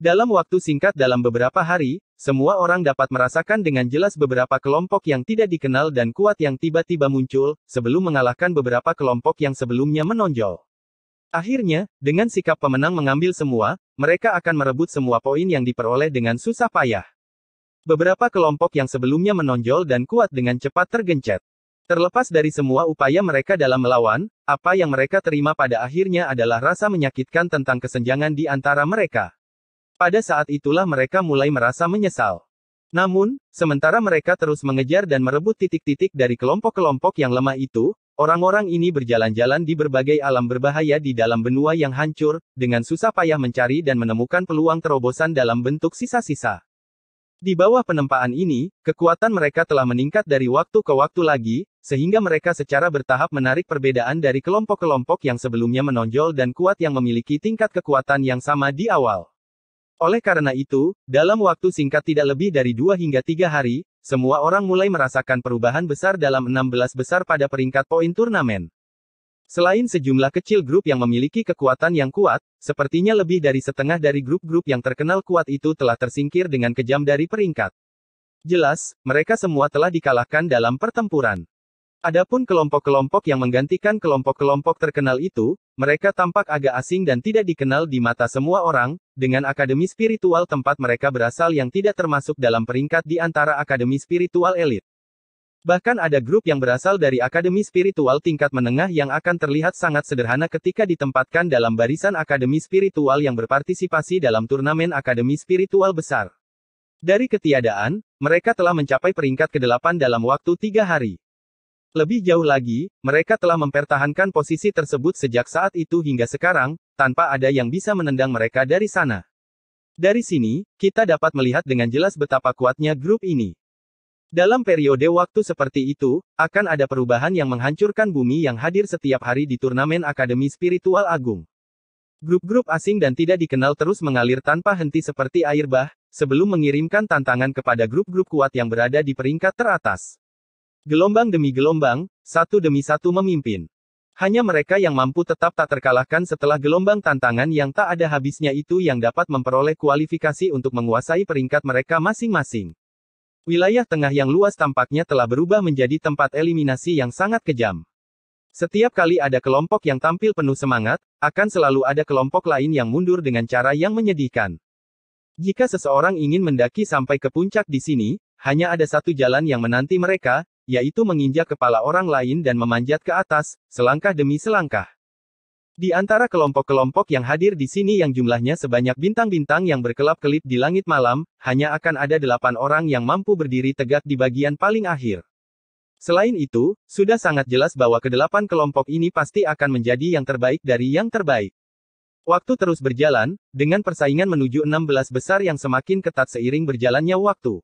Speaker 1: Dalam waktu singkat dalam beberapa hari, semua orang dapat merasakan dengan jelas beberapa kelompok yang tidak dikenal dan kuat yang tiba-tiba muncul, sebelum mengalahkan beberapa kelompok yang sebelumnya menonjol. Akhirnya, dengan sikap pemenang mengambil semua, mereka akan merebut semua poin yang diperoleh dengan susah payah. Beberapa kelompok yang sebelumnya menonjol dan kuat dengan cepat tergencet. Terlepas dari semua upaya mereka dalam melawan, apa yang mereka terima pada akhirnya adalah rasa menyakitkan tentang kesenjangan di antara mereka. Pada saat itulah mereka mulai merasa menyesal. Namun, sementara mereka terus mengejar dan merebut titik-titik dari kelompok-kelompok yang lemah itu, orang-orang ini berjalan-jalan di berbagai alam berbahaya di dalam benua yang hancur, dengan susah payah mencari dan menemukan peluang terobosan dalam bentuk sisa-sisa. Di bawah penempaan ini, kekuatan mereka telah meningkat dari waktu ke waktu lagi, sehingga mereka secara bertahap menarik perbedaan dari kelompok-kelompok yang sebelumnya menonjol dan kuat yang memiliki tingkat kekuatan yang sama di awal. Oleh karena itu, dalam waktu singkat tidak lebih dari dua hingga tiga hari, semua orang mulai merasakan perubahan besar dalam 16 besar pada peringkat poin turnamen. Selain sejumlah kecil grup yang memiliki kekuatan yang kuat, sepertinya lebih dari setengah dari grup-grup yang terkenal kuat itu telah tersingkir dengan kejam dari peringkat. Jelas, mereka semua telah dikalahkan dalam pertempuran. Adapun kelompok-kelompok yang menggantikan kelompok-kelompok terkenal itu, mereka tampak agak asing dan tidak dikenal di mata semua orang, dengan akademi spiritual tempat mereka berasal yang tidak termasuk dalam peringkat di antara akademi spiritual elit. Bahkan ada grup yang berasal dari akademi spiritual tingkat menengah yang akan terlihat sangat sederhana ketika ditempatkan dalam barisan akademi spiritual yang berpartisipasi dalam turnamen akademi spiritual besar. Dari ketiadaan, mereka telah mencapai peringkat ke-8 dalam waktu tiga hari. Lebih jauh lagi, mereka telah mempertahankan posisi tersebut sejak saat itu hingga sekarang, tanpa ada yang bisa menendang mereka dari sana. Dari sini, kita dapat melihat dengan jelas betapa kuatnya grup ini. Dalam periode waktu seperti itu, akan ada perubahan yang menghancurkan bumi yang hadir setiap hari di turnamen Akademi Spiritual Agung. Grup-grup asing dan tidak dikenal terus mengalir tanpa henti seperti air bah, sebelum mengirimkan tantangan kepada grup-grup kuat yang berada di peringkat teratas. Gelombang demi gelombang, satu demi satu memimpin. Hanya mereka yang mampu tetap tak terkalahkan setelah gelombang tantangan yang tak ada habisnya itu yang dapat memperoleh kualifikasi untuk menguasai peringkat mereka masing-masing. Wilayah tengah yang luas tampaknya telah berubah menjadi tempat eliminasi yang sangat kejam. Setiap kali ada kelompok yang tampil penuh semangat, akan selalu ada kelompok lain yang mundur dengan cara yang menyedihkan. Jika seseorang ingin mendaki sampai ke puncak di sini, hanya ada satu jalan yang menanti mereka, yaitu menginjak kepala orang lain dan memanjat ke atas, selangkah demi selangkah. Di antara kelompok-kelompok yang hadir di sini yang jumlahnya sebanyak bintang-bintang yang berkelap-kelip di langit malam, hanya akan ada delapan orang yang mampu berdiri tegak di bagian paling akhir. Selain itu, sudah sangat jelas bahwa kedelapan kelompok ini pasti akan menjadi yang terbaik dari yang terbaik. Waktu terus berjalan, dengan persaingan menuju enam belas besar yang semakin ketat seiring berjalannya waktu.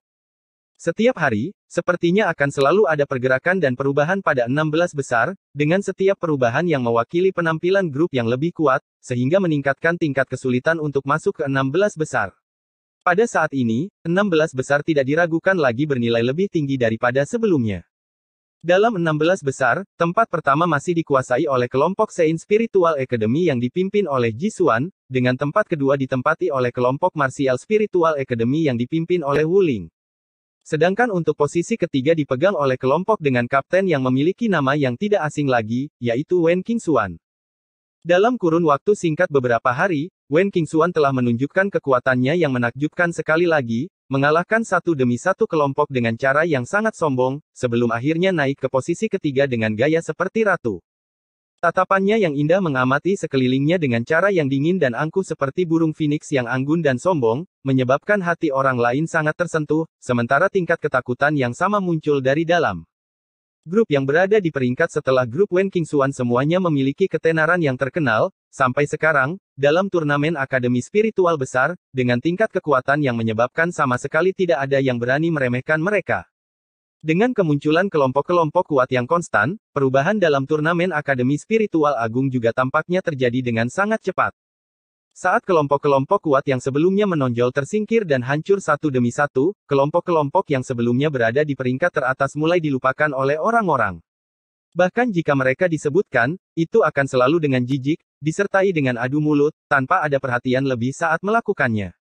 Speaker 1: Setiap hari, sepertinya akan selalu ada pergerakan dan perubahan pada 16 besar, dengan setiap perubahan yang mewakili penampilan grup yang lebih kuat, sehingga meningkatkan tingkat kesulitan untuk masuk ke 16 besar. Pada saat ini, 16 besar tidak diragukan lagi bernilai lebih tinggi daripada sebelumnya. Dalam 16 besar, tempat pertama masih dikuasai oleh kelompok Sein Spiritual Academy yang dipimpin oleh Jisuan, dengan tempat kedua ditempati oleh kelompok Martial Spiritual Academy yang dipimpin oleh Wuling. Sedangkan untuk posisi ketiga dipegang oleh kelompok dengan kapten yang memiliki nama yang tidak asing lagi, yaitu Wen Kingsuan. Dalam kurun waktu singkat beberapa hari, Wen Kingsuan telah menunjukkan kekuatannya yang menakjubkan sekali lagi, mengalahkan satu demi satu kelompok dengan cara yang sangat sombong, sebelum akhirnya naik ke posisi ketiga dengan gaya seperti ratu. Tatapannya yang indah mengamati sekelilingnya dengan cara yang dingin dan angkuh seperti burung phoenix yang anggun dan sombong, menyebabkan hati orang lain sangat tersentuh, sementara tingkat ketakutan yang sama muncul dari dalam. Grup yang berada di peringkat setelah grup Wen Kingsuan semuanya memiliki ketenaran yang terkenal, sampai sekarang, dalam turnamen akademi spiritual besar, dengan tingkat kekuatan yang menyebabkan sama sekali tidak ada yang berani meremehkan mereka. Dengan kemunculan kelompok-kelompok kuat yang konstan, perubahan dalam turnamen Akademi Spiritual Agung juga tampaknya terjadi dengan sangat cepat. Saat kelompok-kelompok kuat yang sebelumnya menonjol tersingkir dan hancur satu demi satu, kelompok-kelompok yang sebelumnya berada di peringkat teratas mulai dilupakan oleh orang-orang. Bahkan jika mereka disebutkan, itu akan selalu dengan jijik, disertai dengan adu mulut, tanpa ada perhatian lebih saat melakukannya.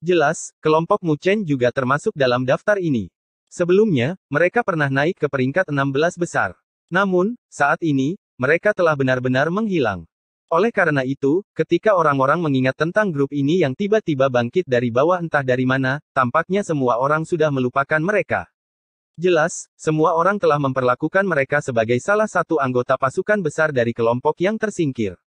Speaker 1: Jelas, kelompok Muchen juga termasuk dalam daftar ini. Sebelumnya, mereka pernah naik ke peringkat 16 besar. Namun, saat ini, mereka telah benar-benar menghilang. Oleh karena itu, ketika orang-orang mengingat tentang grup ini yang tiba-tiba bangkit dari bawah entah dari mana, tampaknya semua orang sudah melupakan mereka. Jelas, semua orang telah memperlakukan mereka sebagai salah satu anggota pasukan besar dari kelompok yang tersingkir.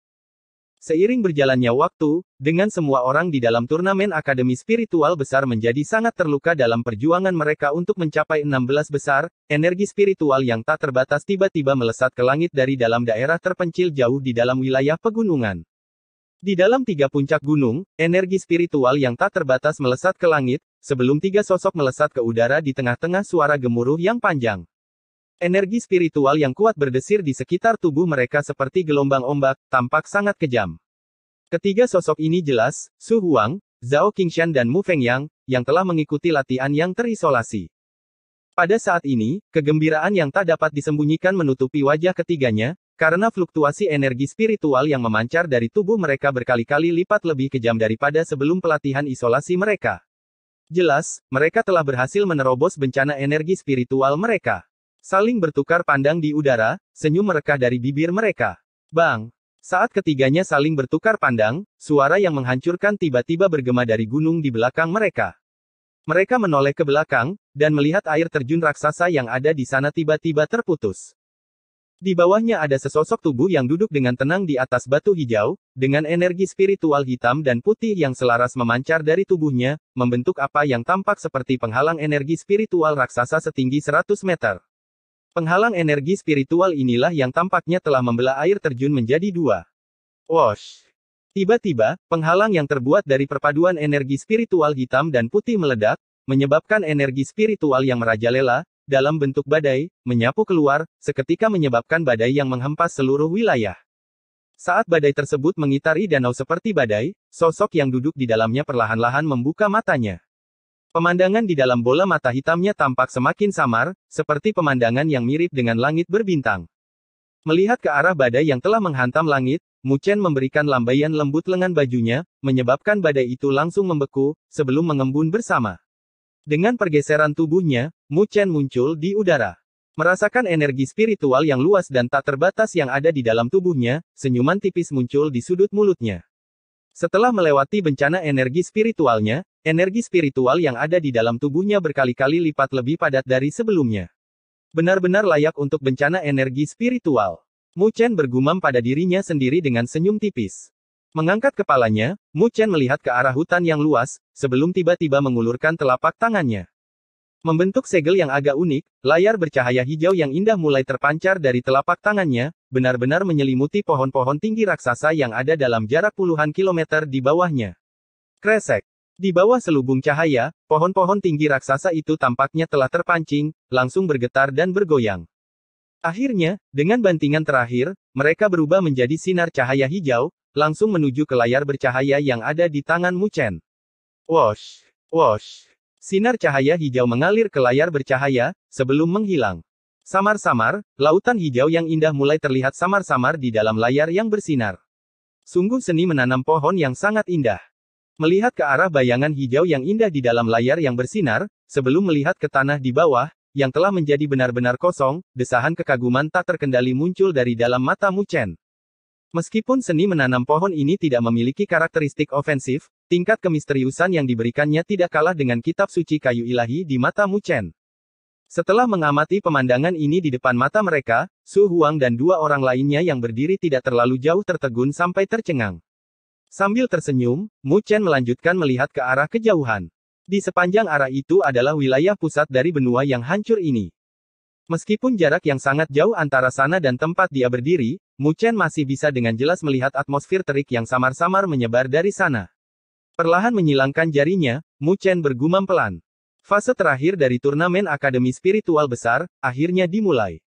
Speaker 1: Seiring berjalannya waktu, dengan semua orang di dalam turnamen akademi spiritual besar menjadi sangat terluka dalam perjuangan mereka untuk mencapai 16 besar, energi spiritual yang tak terbatas tiba-tiba melesat ke langit dari dalam daerah terpencil jauh di dalam wilayah pegunungan. Di dalam tiga puncak gunung, energi spiritual yang tak terbatas melesat ke langit, sebelum tiga sosok melesat ke udara di tengah-tengah suara gemuruh yang panjang. Energi spiritual yang kuat berdesir di sekitar tubuh mereka seperti gelombang ombak, tampak sangat kejam. Ketiga sosok ini jelas, Su Huang, Zhao Qingshan dan Mu Fengyang, yang telah mengikuti latihan yang terisolasi. Pada saat ini, kegembiraan yang tak dapat disembunyikan menutupi wajah ketiganya, karena fluktuasi energi spiritual yang memancar dari tubuh mereka berkali-kali lipat lebih kejam daripada sebelum pelatihan isolasi mereka. Jelas, mereka telah berhasil menerobos bencana energi spiritual mereka. Saling bertukar pandang di udara, senyum merekah dari bibir mereka. Bang! Saat ketiganya saling bertukar pandang, suara yang menghancurkan tiba-tiba bergema dari gunung di belakang mereka. Mereka menoleh ke belakang, dan melihat air terjun raksasa yang ada di sana tiba-tiba terputus. Di bawahnya ada sesosok tubuh yang duduk dengan tenang di atas batu hijau, dengan energi spiritual hitam dan putih yang selaras memancar dari tubuhnya, membentuk apa yang tampak seperti penghalang energi spiritual raksasa setinggi 100 meter. Penghalang energi spiritual inilah yang tampaknya telah membelah air terjun menjadi dua. Wash. Tiba-tiba, penghalang yang terbuat dari perpaduan energi spiritual hitam dan putih meledak, menyebabkan energi spiritual yang merajalela, dalam bentuk badai, menyapu keluar, seketika menyebabkan badai yang menghempas seluruh wilayah. Saat badai tersebut mengitari danau seperti badai, sosok yang duduk di dalamnya perlahan-lahan membuka matanya. Pemandangan di dalam bola mata hitamnya tampak semakin samar, seperti pemandangan yang mirip dengan langit berbintang. Melihat ke arah badai yang telah menghantam langit, Muchen memberikan lambaian lembut lengan bajunya, menyebabkan badai itu langsung membeku, sebelum mengembun bersama. Dengan pergeseran tubuhnya, Muchen muncul di udara. Merasakan energi spiritual yang luas dan tak terbatas yang ada di dalam tubuhnya, senyuman tipis muncul di sudut mulutnya. Setelah melewati bencana energi spiritualnya, energi spiritual yang ada di dalam tubuhnya berkali-kali lipat lebih padat dari sebelumnya. Benar-benar layak untuk bencana energi spiritual. Mu Chen bergumam pada dirinya sendiri dengan senyum tipis. Mengangkat kepalanya, Mu Chen melihat ke arah hutan yang luas, sebelum tiba-tiba mengulurkan telapak tangannya. Membentuk segel yang agak unik, layar bercahaya hijau yang indah mulai terpancar dari telapak tangannya, benar-benar menyelimuti pohon-pohon tinggi raksasa yang ada dalam jarak puluhan kilometer di bawahnya. Kresek. Di bawah selubung cahaya, pohon-pohon tinggi raksasa itu tampaknya telah terpancing, langsung bergetar dan bergoyang. Akhirnya, dengan bantingan terakhir, mereka berubah menjadi sinar cahaya hijau, langsung menuju ke layar bercahaya yang ada di tangan Mu Wash. Wash. Sinar cahaya hijau mengalir ke layar bercahaya, sebelum menghilang. Samar-samar, lautan hijau yang indah mulai terlihat samar-samar di dalam layar yang bersinar. Sungguh seni menanam pohon yang sangat indah. Melihat ke arah bayangan hijau yang indah di dalam layar yang bersinar, sebelum melihat ke tanah di bawah, yang telah menjadi benar-benar kosong, desahan kekaguman tak terkendali muncul dari dalam mata Mu Chen. Meskipun seni menanam pohon ini tidak memiliki karakteristik ofensif, tingkat kemisteriusan yang diberikannya tidak kalah dengan kitab suci kayu ilahi di mata Mu Chen. Setelah mengamati pemandangan ini di depan mata mereka, Su Huang dan dua orang lainnya yang berdiri tidak terlalu jauh tertegun sampai tercengang. Sambil tersenyum, Mu Chen melanjutkan melihat ke arah kejauhan. Di sepanjang arah itu adalah wilayah pusat dari benua yang hancur ini. Meskipun jarak yang sangat jauh antara sana dan tempat dia berdiri, Mu Chen masih bisa dengan jelas melihat atmosfer terik yang samar-samar menyebar dari sana. Perlahan menyilangkan jarinya, Mu Chen bergumam pelan. Fase terakhir dari turnamen Akademi Spiritual Besar, akhirnya dimulai.